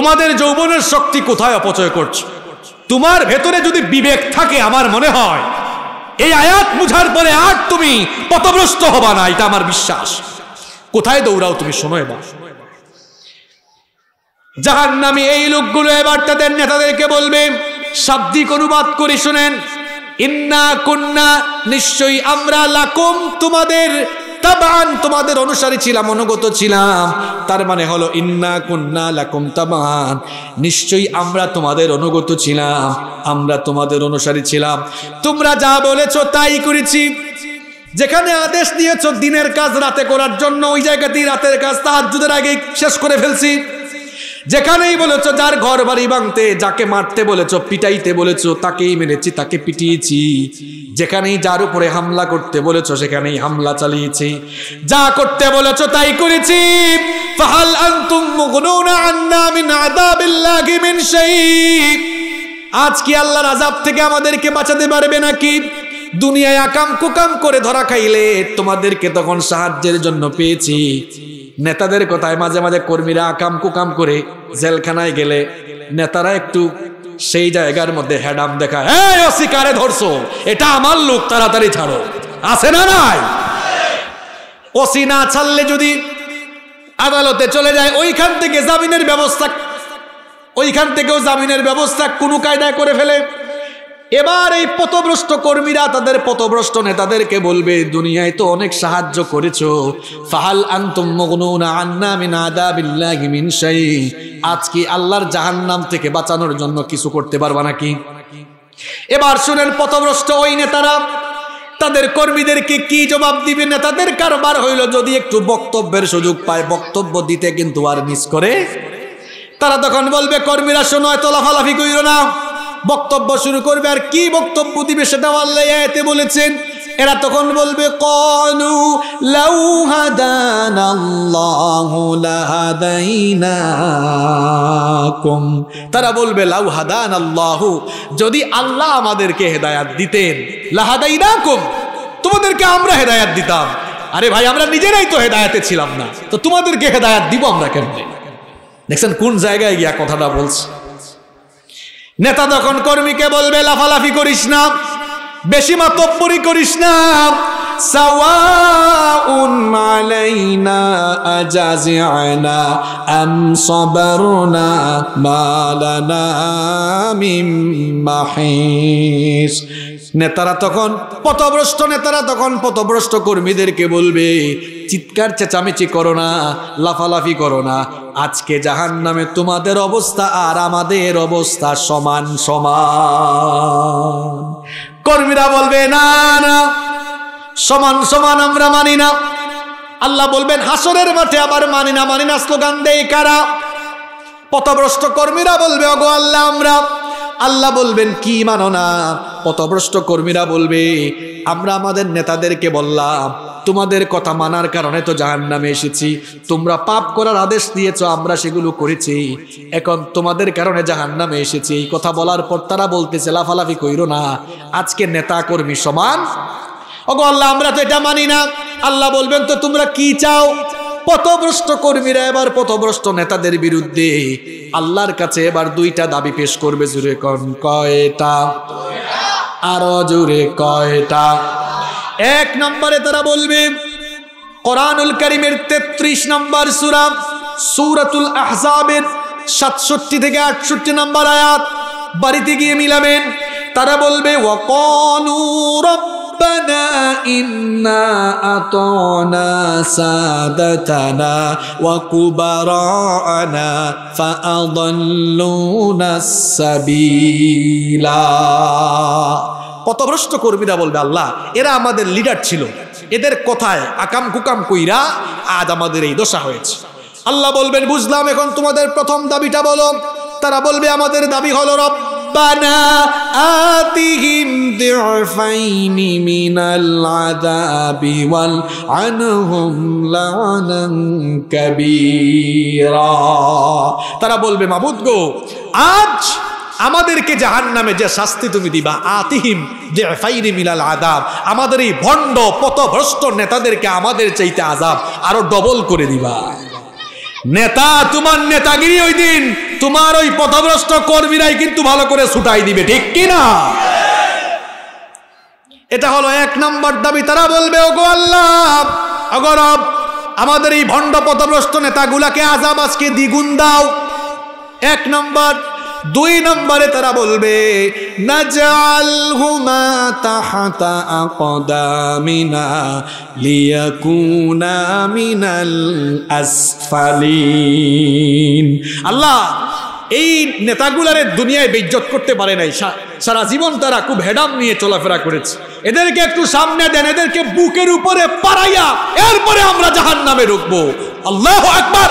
তোমাদের যৌবনের শক্তি কোথায় অপচয় করছো তোমার ভেতরে যদি বিবেক থাকে আমার মনে হয় এই আয়াত বুঝার পরে আর তুমি পথভ্রস্ত হবা না এটা আমার বিশ্বাস কোথায় দৌড়াও তুমি শোনো এবার যাহার নামে এই লোকগুলো এবার তাদের নেতাদেরকে বলবে শাব্দিক অনুবাদ করে শোনেন ইন্না কন্যা নিশ্চয়ই আমরা লাকুম তোমাদের তাবান তোমাদের অনুসারী ছিলাম অনুগত ছিলাম তার মানে হলো ইন্না কন্যা লাকুম তাবান নিশ্চয়ই আমরা তোমাদের অনুগত ছিলাম আমরা তোমাদের অনুসারী ছিলাম তোমরা যা বলেছ তাই করেছি যেখানে আদেশ দিয়েছ দিনের কাজ রাতে করার জন্য ওই জায়গাতেই রাতের কাজ তাহাজুদের আগে শেষ করে ফেলছি যেখানেই বলেছ যার ঘর বাড়ি ভাঙতে যাকে মারতে বলেছ পিটাইতে বলেছ তাকেই মেরেছি তাকে পিটিয়েছি যেখানেই যার উপরে হামলা করতে বলেছ সেখানেই হামলা চালিয়েছি যা করতে বলেছ তাই করেছি আজ কি আল্লাহর আজাব থেকে আমাদেরকে বাঁচাতে পারবে নাকি দুনিয়ায় আকাম কুকাম করে ধরা খাইলে তোমাদেরকে তখন সাহায্যের জন্য পেয়েছি নেতাদের কথায় মাঝে মাঝে কর্মীরা আকাম কুকাম করে জেলখানায় গেলে নেতারা একটু সেই জায়গার মধ্যে হ্যাডাম দেখা হ্যাঁ অস্বীকারে ধরছো এটা আমার লোক তাড়াতাড়ি ছাড়ো আছে না নাই ওসি না ছাড়লে যদি আদালতে চলে যায় ওইখান থেকে জামিনের ব্যবস্থা ওইখান থেকেও জামিনের ব্যবস্থা কোনো কায়দায় করে ফেলে এবার এই পথভ্রষ্ট কর্মীরা তাদের পথভ্রষ্ট নেতাদেরকে বলবে দুনিয়ায় তো অনেক সাহায্য করেছো ফাহাল আন্তুমাই আজ কি আল্লাহর জাহান্নাম থেকে বাঁচানোর জন্য কিছু করতে পারবা নাকি এবার শুনেন পথভ্রষ্ট ওই নেতারা তাদের কর্মীদেরকে কি জবাব দিবে নেতাদের কারবার হইল যদি একটু বক্তব্যের সুযোগ পায় বক্তব্য দিতে কিন্তু আর মিস করে তারা তখন বলবে কর্মীরা শোনো এত লাফালাফি করিল না বক্তব্য শুরু করবে আর কি বক্তব্য দিবে সেটা আল্লাহতে বলেছেন এরা তখন বলবে কনু লাউ তারা বলবে লাউ আল্লাহ যদি আল্লাহ আমাদেরকে হেদায়াত দিতেন লাহাদাইনাকুম তোমাদেরকে আমরা হেদায়াত দিতাম আরে ভাই আমরা নিজেরাই তো হেদায়াতে ছিলাম না তো তোমাদেরকে হেদায়াত দিব আমরা কেন দেখছেন কোন জায়গায় গিয়া কথাটা বলছে নেতা যখন কর্মীকে বলবে লাফালাফি করিস না বেশি মাতব্বরি করিস না নেতারা তখন পথভ্রষ্ট নেতারা তখন পথভ্রষ্ট কর্মীদেরকে বলবে চিৎকার চেঁচামেচি করো না লাফালাফি করো না আজকে জাহান নামে তোমাদের অবস্থা আর আমাদের অবস্থা সমান সমান কর্মীরা বলবে না না সমান সমান আমরা মানি না আল্লাহ বলবেন হাসরের মাঠে আবার মানি না মানি না স্লোগান দেয় কারা পথভ্রষ্ট কর্মীরা বলবে অগো আল্লাহ আমরা আল্লাহ বলবেন কি মানো না পথভ্রষ্ট কর্মীরা বলবে আমরা আমাদের নেতাদেরকে বললাম তোমাদের কথা মানার কারণে তো জাহান নামে এসেছি তোমরা পাপ করার আদেশ দিয়েছ আমরা সেগুলো করেছি এখন তোমাদের কারণে জাহান নামে এসেছি এই কথা বলার পর তারা বলতেছে লাফালাফি কইরো না আজকে নেতা কর্মী সমান ও আল্লাহ আমরা তো এটা মানি না আল্লাহ বলবেন তো তোমরা কি চাও পথভ্রষ্ট কর্মীরা এবার পথভ্রষ্ট নেতাদের বিরুদ্ধে আল্লাহর কাছে এবার দুইটা দাবি পেশ করবে জুড়ে কন কয়টা আরো জুড়ে কয়টা এক নম্বরে তারা বলবে কোরআনুল করিমের তেত্রিশ নম্বর সুরা সুরাতুল আহজাবের সাতষট্টি থেকে আটষট্টি নম্বর আয়াত বাড়িতে গিয়ে মিলাবেন তারা বলবে ওকনুরব ربنا إنا أطعنا سادتنا وكبراءنا فأضلونا السبيلا পথভ্রষ্ট কর্মীরা বলবে আল্লাহ এরা আমাদের লিডার ছিল এদের কথায় আকাম কুকাম কইরা আজ আমাদের এই দশা হয়েছে আল্লাহ বলবেন বুঝলাম এখন তোমাদের প্রথম দাবিটা বলো তারা বলবে আমাদের দাবি হলো রব রব্বানা আতিহিম দিরফাইনি মিনাল আযাবি ওয়াল আনহুম লানান তারা বলবে মাবুদ গো আজ আমাদেরকে জাহান নামে যে শাস্তি তুমি দিবা আতিহিম যে ফাইরি মিলাল আদাব আমাদের এই ভণ্ড পথভ্রষ্ট নেতাদেরকে আমাদের চাইতে আজাব আরো ডবল করে দিবা নেতা তোমার নেতাগিরি ওই দিন তোমার ওই পথভ্রষ্ট কর্মীরাই কিন্তু ভালো করে ছুটাই দিবে ঠিক কি না এটা হলো এক নম্বর দাবি তারা বলবে ওগো আল্লাহ অগরব আমাদের এই ভণ্ড পথভ্রষ্ট নেতাগুলাকে আজাম আজকে দ্বিগুণ দাও এক নম্বর দুই নম্বরে তারা বলবে আল্লাহ এই নেতাগুলারে দুনিয়ায় বেজ্জত করতে পারে নাই সারা জীবন তারা খুব হেডাম নিয়ে চলাফেরা করেছে এদেরকে একটু সামনে দেন এদেরকে বুকের উপরে পাড়াইয়া এরপরে আমরা জাহান নামে রুখবো আল্লাহ একবার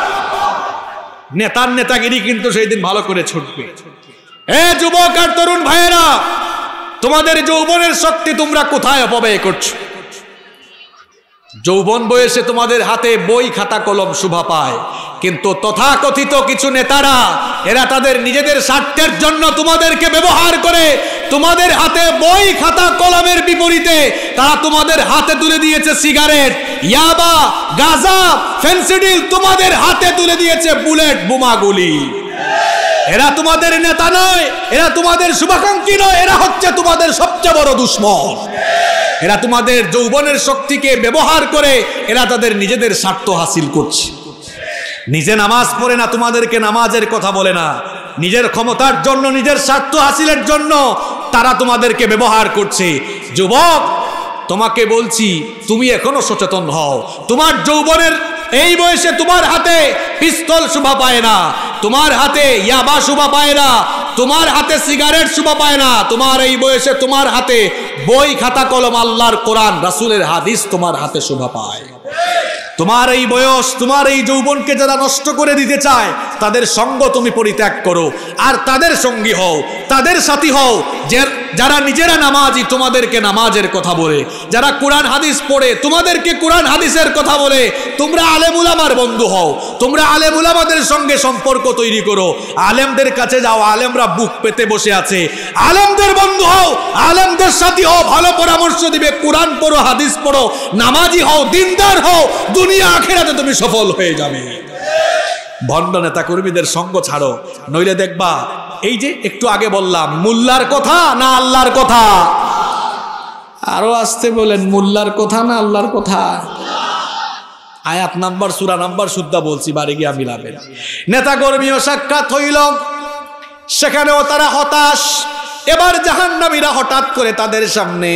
নেতার নেতাগিরি কিন্তু সেই দিন ভালো করে ছুটবে এ যুবক আর তরুণ ভাইয়েরা তোমাদের যৌবনের শক্তি তোমরা কোথায় অপব্যয় করছো যৌবন বয়সে তোমাদের হাতে বই খাতা কলম শুভা পায় কিন্তু তথাকথিত কিছু নেতারা এরা তাদের নিজেদের স্বার্থের জন্য তোমাদেরকে ব্যবহার করে তোমাদের হাতে বই খাতা কলমের বিপরীতে তারা তোমাদের হাতে তুলে দিয়েছে সিগারেট ইয়াবা গাজা ফেন্সিডিল তোমাদের হাতে তুলে দিয়েছে বুলেট বোমাগুলি এরা তোমাদের নেতা নয় এরা তোমাদের শুভাকাঙ্ক্ষী নয় এরা হচ্ছে তোমাদের সবচেয়ে বড় দুশ্মন এরা তোমাদের যৌবনের শক্তিকে ব্যবহার করে এরা তাদের নিজেদের স্বার্থ হাসিল করছে নিজে নামাজ পড়ে না তোমাদেরকে নামাজের কথা বলে না নিজের ক্ষমতার জন্য নিজের স্বার্থ হাসিলের জন্য তারা তোমাদেরকে ব্যবহার করছে যুবক তোমাকে বলছি তুমি এখনো সচেতন হও তোমার যৌবনের এই বয়সে তোমার হাতে পিস্তল শোভা পায় না তোমার হাতে ইয়াবা শোভা পায় না তোমার হাতে সিগারেট শোভা পায় না তোমার এই বয়সে তোমার হাতে বই খাতা কলম আল্লাহর কোরআন রাসুলের হাদিস তোমার হাতে শোভা পায় তোমার এই বয়স তোমার এই যৌবনকে যারা নষ্ট করে দিতে চায় তাদের সঙ্গ তুমি পরিত্যাগ করো আর তাদের সঙ্গী হও তাদের সাথী হও যারা নিজেরা নামাজি তোমাদেরকে নামাজের কথা বলে যারা কোরআন হাদিস পড়ে তোমাদেরকে কোরআন হাদিসের কথা বলে তোমরা আলেমুলামার বন্ধু হও তোমরা আলেম উলামাদের সঙ্গে সম্পর্ক তৈরি করো আলেমদের কাছে যাও আলেমরা বুক পেতে বসে আছে আলেমদের বন্ধু হও আলেমদের সাথে হও ভালো পরামর্শ দিবে কোরআন পড়ো হাদিস পড়ো নামাজি হও দিনদার হও দুনিয়া আখেরাতে তুমি সফল হয়ে যাবে ভণ্ড নেতা কর্মীদের সঙ্গ ছাড়ো নইলে দেখবা এই যে একটু আগে বললাম মোল্লার কথা না আল্লাহর কথা আরো আসতে বলেন মোল্লার কথা না আল্লাহর কথা আয়াত নাম্বার সুরা নাম্বার সুদ্ধা বলছি বাড়ি গিয়া মিলাবেন নেতা কর্মীও সাক্ষাৎ হইল সেখানেও তারা হতাশ এবার নামীরা হঠাৎ করে তাদের সামনে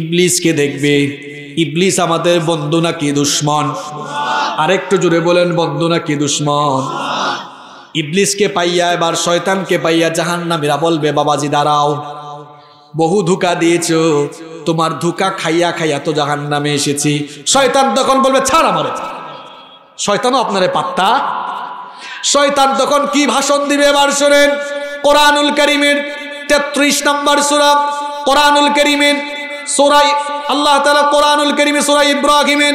ইবলিসকে দেখবে ইবলিস আমাদের বন্ধু কি দুশ্মন আরেকটু জুড়ে বলেন বন্ধু কি দুশ্মন ইবলিসকে পাইয়া এবার শয়তানকে পাইয়া নামীরা বলবে বাবাজি দাঁড়াও বহু ধোকা দিয়েছ তোমার ধোকা খাইয়া খাইয়া তো জাহান নামে এসেছি শয়তান তখন বলবে ছাড় আমারে শয়তান আপনারে পাত্তা শয়তান তখন কি ভাষণ দিবে এবার শোনেন কোরআনুল করিমের তেত্রিশ নম্বর সুরা কোরআনুল করিমের সোরাই আল্লাহ তালা কোরআনুল করিমে সোরাই ইব্রাহিমের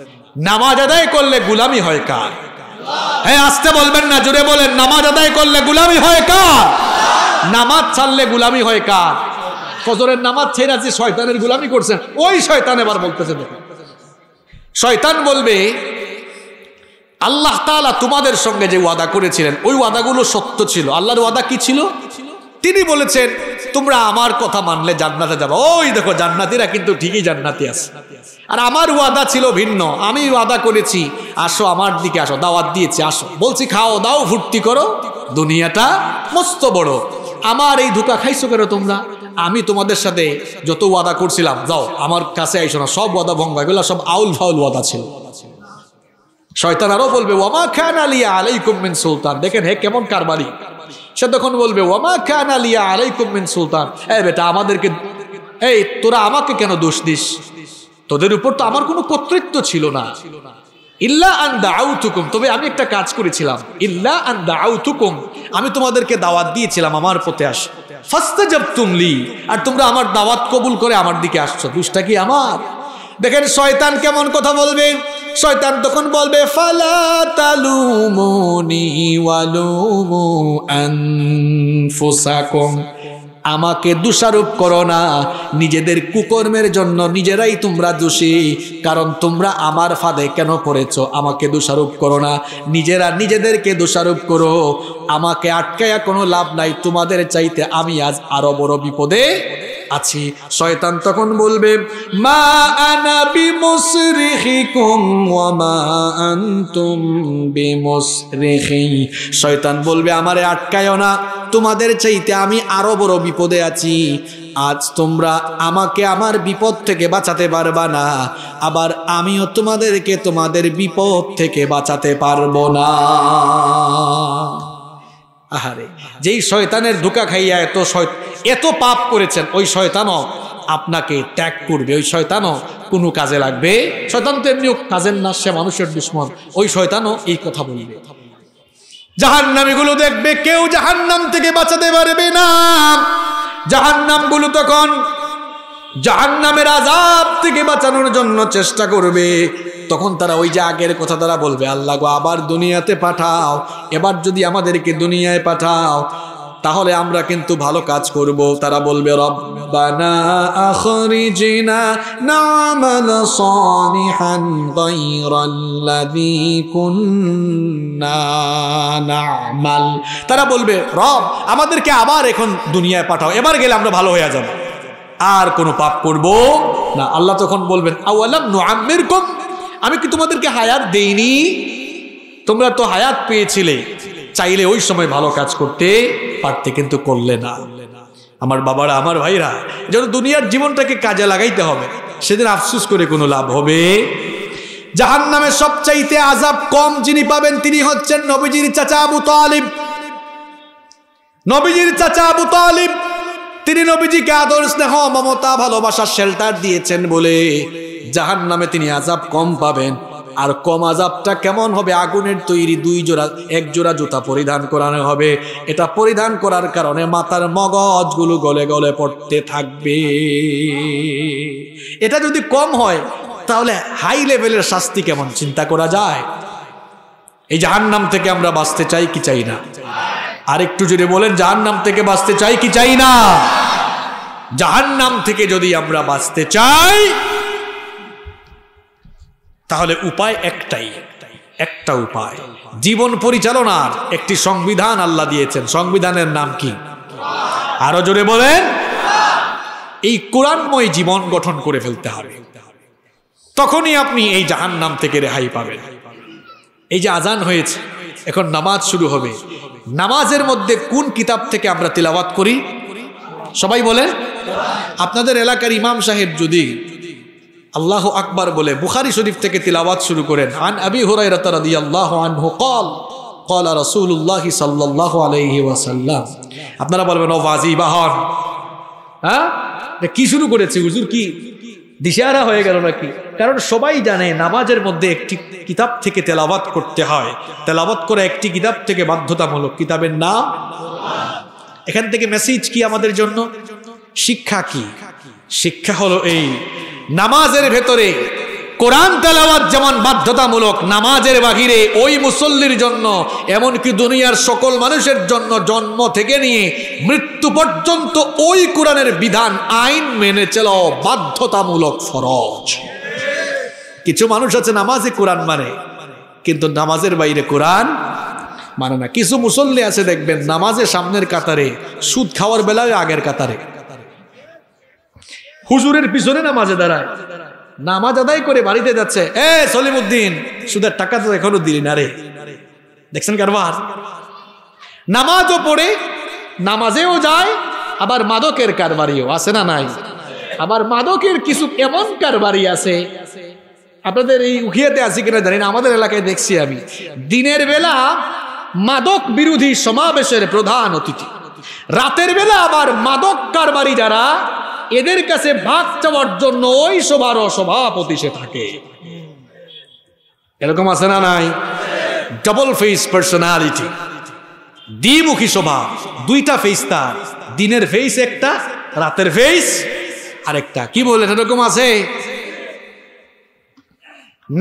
নামাজ আদায় করলে গুলামি হয় কার হ্যাঁ আসতে বলবেন না জুড়ে বলেন নামাজ আদায় করলে গুলামি হয় কার নামাজ ছাড়লে গুলামি হয় কার ফজরের নামাজ ছেড়ে আছে শয়তানের গুলামি করছেন ওই শয়তান এবার বলতেছে দেখুন শয়তান বলবে আল্লাহ তাআলা তোমাদের সঙ্গে যে ওয়াদা করেছিলেন ওই ওয়াদাগুলো সত্য ছিল আল্লাহর ওয়াদা কি ছিল তিনি বলেছেন তোমরা আমার কথা মানলে জান্নাতে যাবো ওই দেখো জান্নাতিরা কিন্তু ঠিকই জান্নাতি আছে আর আমার ওয়াদা ছিল ভিন্ন আমি ওয়াদা করেছি আসো আমার দিকে আসো দাওয়াত দিয়েছি আসো বলছি খাও দাও ফুর্তি করো দুনিয়াটা মস্ত বড় আমার এই ধোকা খাইছো কেন তোমরা আমি তোমাদের সাথে যত ওয়াদা করছিলাম যাও আমার কাছে আইসো না সব ওয়াদা ভঙ্গ এগুলো সব আউল ফাউল ওয়াদা ছিল শয়তান আরও বলবে ওয়ামা খান আলিয়া আলাইকুম মিন সুলতান দেখেন হে কেমন কারবারি সে তখন বলবে ওমা খান আলিয়া আলাইকুম মিন সুলতান এ বেটা আমাদেরকে এই তোরা আমাকে কেন দোষ দিস তোদের উপর তো আমার কোনো কর্তৃত্ব ছিল না ইল্লা আন্দা আউথুকুম তবে আমি একটা কাজ করেছিলাম ইল্লা আন্দা আউথুকুম আমি তোমাদেরকে দাওয়াত দিয়েছিলাম আমার পথে আস ফাস্তা জব তুমলি আর তোমরা আমার দাওয়াত কবুল করে আমার দিকে আসছো দুষ্টা কি আমার দেখেন শয়তান কেমন কথা বলবে শয়তান তখন বলবে ফালা আমাকে দোষারোপ করো না নিজেদের কুকর্মের জন্য নিজেরাই তোমরা দোষী কারণ তোমরা আমার ফাঁদে কেন পড়েছ আমাকে দোষারোপ করো না নিজেরা নিজেদেরকে দোষারোপ করো আমাকে আটকায়া কোনো লাভ নাই তোমাদের চাইতে আমি আজ আরো বড় বিপদে আছি শয়তান তখন বলবে মা আনা বিমুসরিহিকুম ওয়া মা আনতুম বিমুসরিহি শয়তান বলবে আমারে আটকায়ো না তোমাদের চাইতে আমি আরো বড় বিপদে আছি আজ তোমরা আমাকে আমার বিপদ থেকে বাঁচাতে পারবা না আবার আমিও তোমাদেরকে তোমাদের বিপদ থেকে বাঁচাতে পারবো না আহারে যেই শয়তানের ধোকা খাইয়া এত এত পাপ করেছেন ওই শয়তানও আপনাকে ত্যাগ করবে ওই শয়তানও কোনো কাজে লাগবে শয়তান তো এমনিও কাজের না সে মানুষের দুশ্মন ওই শয়তানও এই কথা বলবে জাহান নামীগুলো দেখবে কেউ জাহান নাম থেকে বাঁচাতে পারবে না জাহান নামগুলো তখন জাহান নামের আজাব থেকে বাঁচানোর জন্য চেষ্টা করবে তখন তারা ওই যে আগের কথা তারা বলবে আল্লাহ গো আবার দুনিয়াতে পাঠাও এবার যদি আমাদেরকে দুনিয়ায় পাঠাও তাহলে আমরা কিন্তু ভালো কাজ করব তারা বলবে তারা বলবে রব আমাদেরকে আবার এখন দুনিয়ায় পাঠাও এবার গেলে আমরা ভালো হয়ে যাব আর কোনো পাপ করব না আল্লাহ তখন বলবেন আওয়ালাম নুআম্মিরকুম আমি কি তোমাদেরকে হায়াত দেইনি তোমরা তো হায়াত পেয়েছিলে চাইলে ওই সময় ভালো কাজ করতে পারতে কিন্তু করলে না আমার বাবারা আমার ভাইরা যেন দুনিয়ার জীবনটাকে কাজে লাগাইতে হবে সেদিন আফসুস করে কোনো লাভ হবে জাহান নামে সবচাইতে আজাব কম যিনি পাবেন তিনি হচ্ছেন নবীজির চাচা আবু তালিব নবীজির চাচা আবু তালিব তিনি নবীজিকে আদর স্নেহ মমতা ভালোবাসার শেল্টার দিয়েছেন বলে জাহান নামে তিনি আজাব কম পাবেন আর কম আজাবটা কেমন হবে আগুনের তৈরি দুই জোড়া এক জোড়া জুতা পরিধান করানো হবে এটা পরিধান করার কারণে মাথার মগজগুলো গলে গলে পড়তে থাকবে এটা যদি কম হয় তাহলে হাই লেভেলের শাস্তি কেমন চিন্তা করা যায় এই জাহান্নাম থেকে আমরা বাঁচতে চাই কি চাই না আরেকটু যদি বলেন জাহান নাম থেকে বাঁচতে চাই কি চাই না জাহান নাম থেকে যদি আমরা বাঁচতে চাই তাহলে উপায় একটাই একটা উপায় জীবন পরিচালনার একটি সংবিধান আল্লাহ দিয়েছেন সংবিধানের নাম কি আরো জোরে বলেন এই কোরআনময় জীবন গঠন করে ফেলতে হবে তখনই আপনি এই জাহান নাম থেকে রেহাই পাবেন এই যে আজান হয়েছে এখন নামাজ শুরু হবে নামাজের মধ্যে কোন কিতাব থেকে আমরা তিলাবাত করি সবাই বলে আপনাদের এলাকার ইমাম সাহেব যদি আল্লাহ আকবর বলে বুখারি শরীফ থেকে তিলাবাত শুরু করেন আন আবি হুরাইরাত রাদিয়াল্লাহু আনহু কল কল আর রসুল্লাহ صلى الله আপনারা বলবেন ও বাজি বাহন হ্যাঁ কি শুরু করেছে হুজুর কি দিশারা হয়ে গেল নাকি কারণ সবাই জানে নামাজের মধ্যে একটি কিতাব থেকে তেলাবাত করতে হয় তেলাবাত করে একটি কিতাব থেকে বাধ্যতামূলক কিতাবের নাম এখান থেকে মেসেজ কি আমাদের জন্য শিক্ষা কি শিক্ষা হলো এই নামাজের ভেতরে কোরআন তেলাওয়াত যেমন বাধ্যতামূলক নামাজের বাহিরে ওই মুসল্লির জন্য এমনকি দুনিয়ার সকল মানুষের জন্য জন্ম থেকে নিয়ে মৃত্যু পর্যন্ত ওই কোরআনের বিধান আইন মেনে চল বাধ্যতামূলক ফরজ কিছু মানুষ আছে নামাজে কোরআন মানে কিন্তু নামাজের বাইরে কোরআন মানে না কিছু মুসল্লি আছে দেখবেন নামাজে সামনের কাতারে সুদ খাওয়ার বেলায় আগের কাতারে হুজুরের পিছনে নামাজে দাঁড়ায় নামাজ আদায় করে বাড়িতে যাচ্ছে এ সলিমুদ্দিন সুদের টাকা তো এখনো দিলি না রে দেখছেন কারবার নামাজও পড়ে নামাজেও যায় আবার মাদকের কারবারিও আছে না নাই আবার মাদকের কিছু এমন কারবারি আছে আপনাদের এই উখিয়াতে আছি কিনা জানি না আমাদের এলাকায় দেখছি আমি দিনের বেলা মাদক বিরোধী সমাবেশের প্রধান অতিথি রাতের বেলা আবার মাদক কারবারি যারা এদের কাছে ভাগ চাওয়ার জন্য ওই সভারও সভাপতি সে থাকে এরকম আছে না নাই ডাবল ফেস পার্সোনালিটি দ্বিমুখী স্বভাব দুইটা ফেস তার দিনের ফেস একটা রাতের ফেস আরেকটা কি বলে এরকম আছে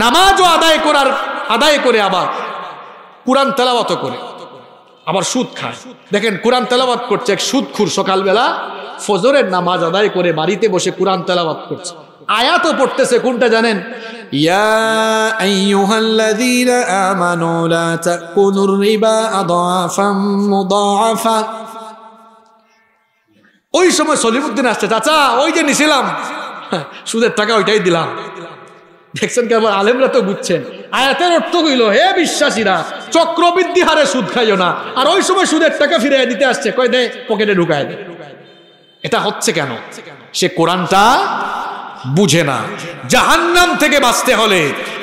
নামাজও আদায় করার আদায় করে আবার কোরআন তেলাওয়াত করে আবার সুদ খায় দেখেন কোরআন তেলাবত করছে এক সুদখুর সকালবেলা ফজরের নামাজ আদায় করে বাড়িতে বসে কোরআন তেলাবাদ করছে আয়াত পড়তেছে কোনটা জানেন ওই সময় সলিমুদ্দিন আসছে চাচা ওই যে নিছিলাম সুদের টাকা ওইটাই দিলাম দেখছেন আমার আলেমরা তো বুঝছেন আয়াতের অর্থ হইল হে বিশ্বাসীরা চক্রবৃদ্ধি হারে সুদ খাইও না আর ওই সময় সুদের টাকা ফিরে দিতে আসছে কয় দে পকেটে ঢুকায় দেয় এটা হচ্ছে কেন সে কোরআনটা বুঝে না জাহান্নাম থেকে বাঁচতে হলে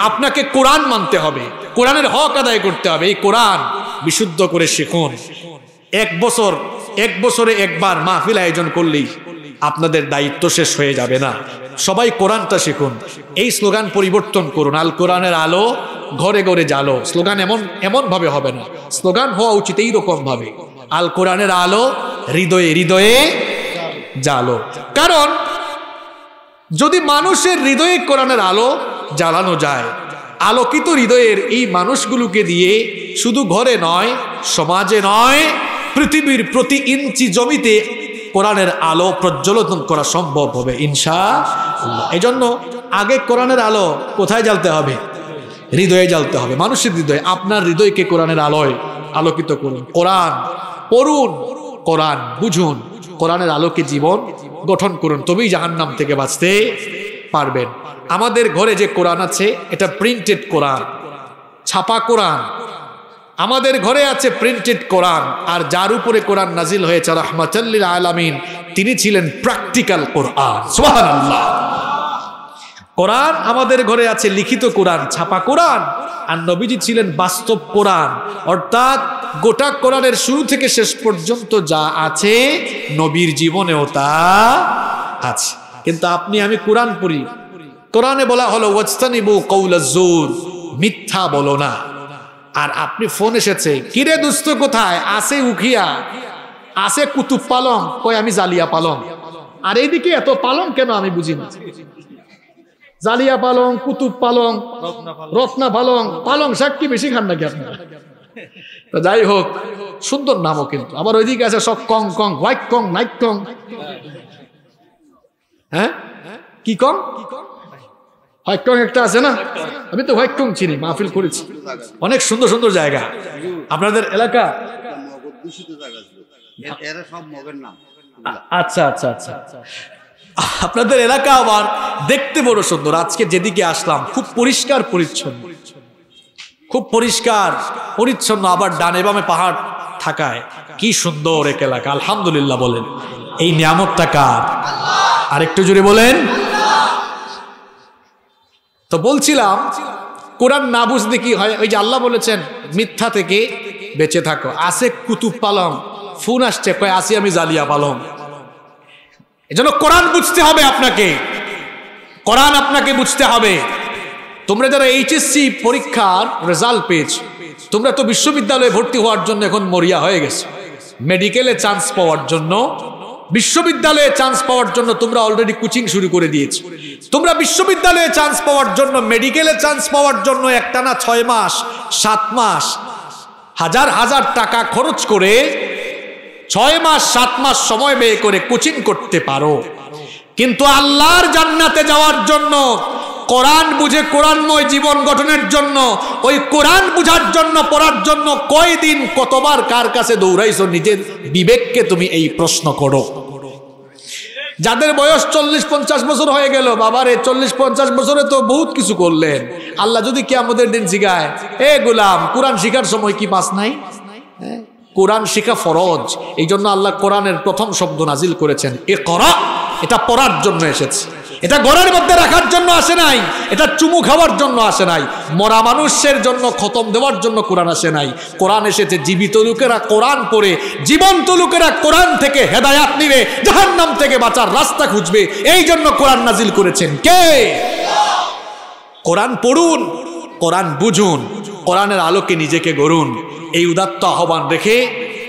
আপনাকে কোরআন মানতে হবে কোরআনের হক আদায় করতে হবে এই কোরআন বিশুদ্ধ করে শিখুন এক বছর এক বছরে একবার মাহফিল আয়োজন করলেই আপনাদের দায়িত্ব শেষ হয়ে যাবে না সবাই কোরআনটা শিখুন এই স্লোগান পরিবর্তন করুন আল কোরআনের আলো ঘরে ঘরে জালো স্লোগান এমন এমনভাবে হবে না স্লোগান হওয়া উচিত ভাবে আল কোরআনের আলো হৃদয়ে হৃদয়ে জালো কারণ যদি মানুষের হৃদয়ে কোরআনের আলো জ্বালানো যায় আলোকিত হৃদয়ের এই মানুষগুলোকে দিয়ে শুধু ঘরে নয় সমাজে নয় পৃথিবীর প্রতি ইঞ্চি জমিতে কোরআনের আলো প্রজ্বলন করা সম্ভব হবে ইনশা জন্য আগে কোরআনের আলো কোথায় জ্বালতে হবে হৃদয়ে জ্বালতে হবে মানুষের হৃদয়ে আপনার হৃদয়কে কোরআনের আলোয় আলোকিত করুন কোরআন পড়ুন কোরআন বুঝুন কোরআনের আলোকে জীবন গঠন করুন তবেই জাহান্নাম থেকে বাঁচতে পারবেন আমাদের ঘরে যে কোরআন আছে এটা প্রিন্টেড কোরআন ছাপা কোরআন আমাদের ঘরে আছে প্রিন্টেড কোরআন আর যার উপরে কোরআন নাজিল হয়েছে রহমাচল্লিল আলামিন তিনি ছিলেন প্র্যাকটিক্যাল কোরআন সোহান কোরআন আমাদের ঘরে আছে লিখিত কোরআন ছাপা কোরআন আর নবীজি ছিলেন বাস্তব কোরআন অর্থাৎ গোটা কোরআনের শুরু থেকে শেষ পর্যন্ত যা আছে নবীর জীবনেও তা আছে কিন্তু আপনি আমি কোরআন পড়ি কোরআনে বলা হলো ওয়াজতানিবু কৌলাজুর মিথ্যা বলো না আর আপনি ফোন এসেছে কিরে দুস্থ কোথায় আছে উখিয়া আছে কুতুব পালং কই আমি জালিয়া পালং আর এইদিকে এত পালং কেন আমি বুঝি না জালিয়া পালং কুতুব পালং রত্না পালং পালং শাক কি বেশি খান নাকি আপনার যাই হোক সুন্দর নামও কিন্তু আবার ওইদিকে আছে সব কং কং হোয়াইট কং নাইট কং হ্যাঁ কি কং হোয়াইট কং একটা আছে না আমি তো হোয়াইট কং চিনি মাহফিল করেছি অনেক সুন্দর সুন্দর জায়গা আপনাদের এলাকা আচ্ছা আচ্ছা আচ্ছা আচ্ছা আপনাদের এলাকা আবার দেখতে বড় সুন্দর আজকে যেদিকে আসলাম খুব পরিষ্কার পরিচ্ছন্ন খুব পরিষ্কার পরিচ্ছন্ন আবার ডানে বামে পাহাড় থাকায় কি সুন্দর এক এলাকা আলহামদুলিল্লাহ বলেন এই নিয়ামতটা কার আরেকটু জুড়ে বলেন তো বলছিলাম কোরআন না বুঝতে কি হয় ওই যে আল্লাহ বলেছেন মিথ্যা থেকে বেঁচে থাকো আসে কুতুব পালং ফোন আসছে কয় আসি আমি জালিয়া পালং এজন্য কোরআন বুঝতে হবে আপনাকে কোরআন আপনাকে বুঝতে হবে তোমরা যারা এইচএসসি পরীক্ষার রেজাল্ট পেয়েছ তোমরা তো বিশ্ববিদ্যালয়ে ভর্তি হওয়ার জন্য এখন মরিয়া হয়ে গেছে মেডিকেলে চান্স পাওয়ার জন্য বিশ্ববিদ্যালয়ে চান্স পাওয়ার জন্য তোমরা অলরেডি কোচিং শুরু করে দিয়েছো তোমরা বিশ্ববিদ্যালয়ে চান্স পাওয়ার জন্য মেডিকেলে চান্স পাওয়ার জন্য একটানা ছয় মাস সাত মাস হাজার হাজার টাকা খরচ করে ছয় মাস সাত মাস সময় ব্যয় করে কোচিং করতে পারো কিন্তু আল্লাহর জান্নাতে যাওয়ার জন্য কোরআন বুঝে কোরআনময় জীবন গঠনের জন্য ওই কোরআন বুঝার জন্য পড়ার জন্য কয়দিন কতবার কার কাছে দৌড়াইছো নিজের বিবেককে তুমি এই প্রশ্ন করো যাদের বয়স চল্লিশ পঞ্চাশ বছর হয়ে গেল বাবারে চল্লিশ পঞ্চাশ বছরে তো বহুত কিছু করলেন আল্লাহ যদি কে আমাদের দিন শিখায় এ গোলাম কোরআন শিখার সময় কি পাস নাই হ্যাঁ কোরআন শিখা ফরজ এই জন্য আল্লাহ কোরআনের প্রথম শব্দ নাজিল করেছেন এ করা এটা পড়ার জন্য এসেছে এটা গড়ের মধ্যে রাখার জন্য আসে নাই এটা চুমু খাওয়ার জন্য আসে নাই মরা মানুষের জন্য খতম দেওয়ার জন্য কোরআন আসে নাই কোরআন এসেছে জীবিত লোকেরা কোরআন পড়ে জীবন্ত লোকেরা কোরআন থেকে হেদায়াত নিবে জাহান নাম থেকে বাঁচার রাস্তা খুঁজবে এই জন্য কোরআন নাজিল করেছেন কে কোরআন পড়ুন কোরআন বুঝুন কোরআনের আলোকে নিজেকে গড়ুন এই উদাত্ত আহ্বান রেখে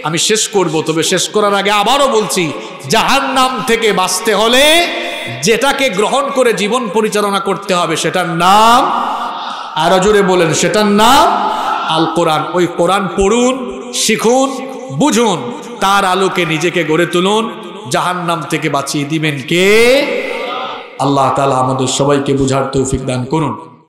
আমি শেষ করব তবে শেষ করার আগে আবারও বলছি জাহান নাম থেকে বাঁচতে হলে যেটাকে গ্রহণ করে জীবন পরিচালনা করতে হবে সেটার নাম আর জুড়ে বলেন সেটার নাম আল কোরআন ওই কোরআন পড়ুন শিখুন বুঝুন তার আলোকে নিজেকে গড়ে তুলুন জাহান নাম থেকে বাঁচিয়ে দিবেন কে আল্লাহ তালা আমাদের সবাইকে বুঝার তৌফিক দান করুন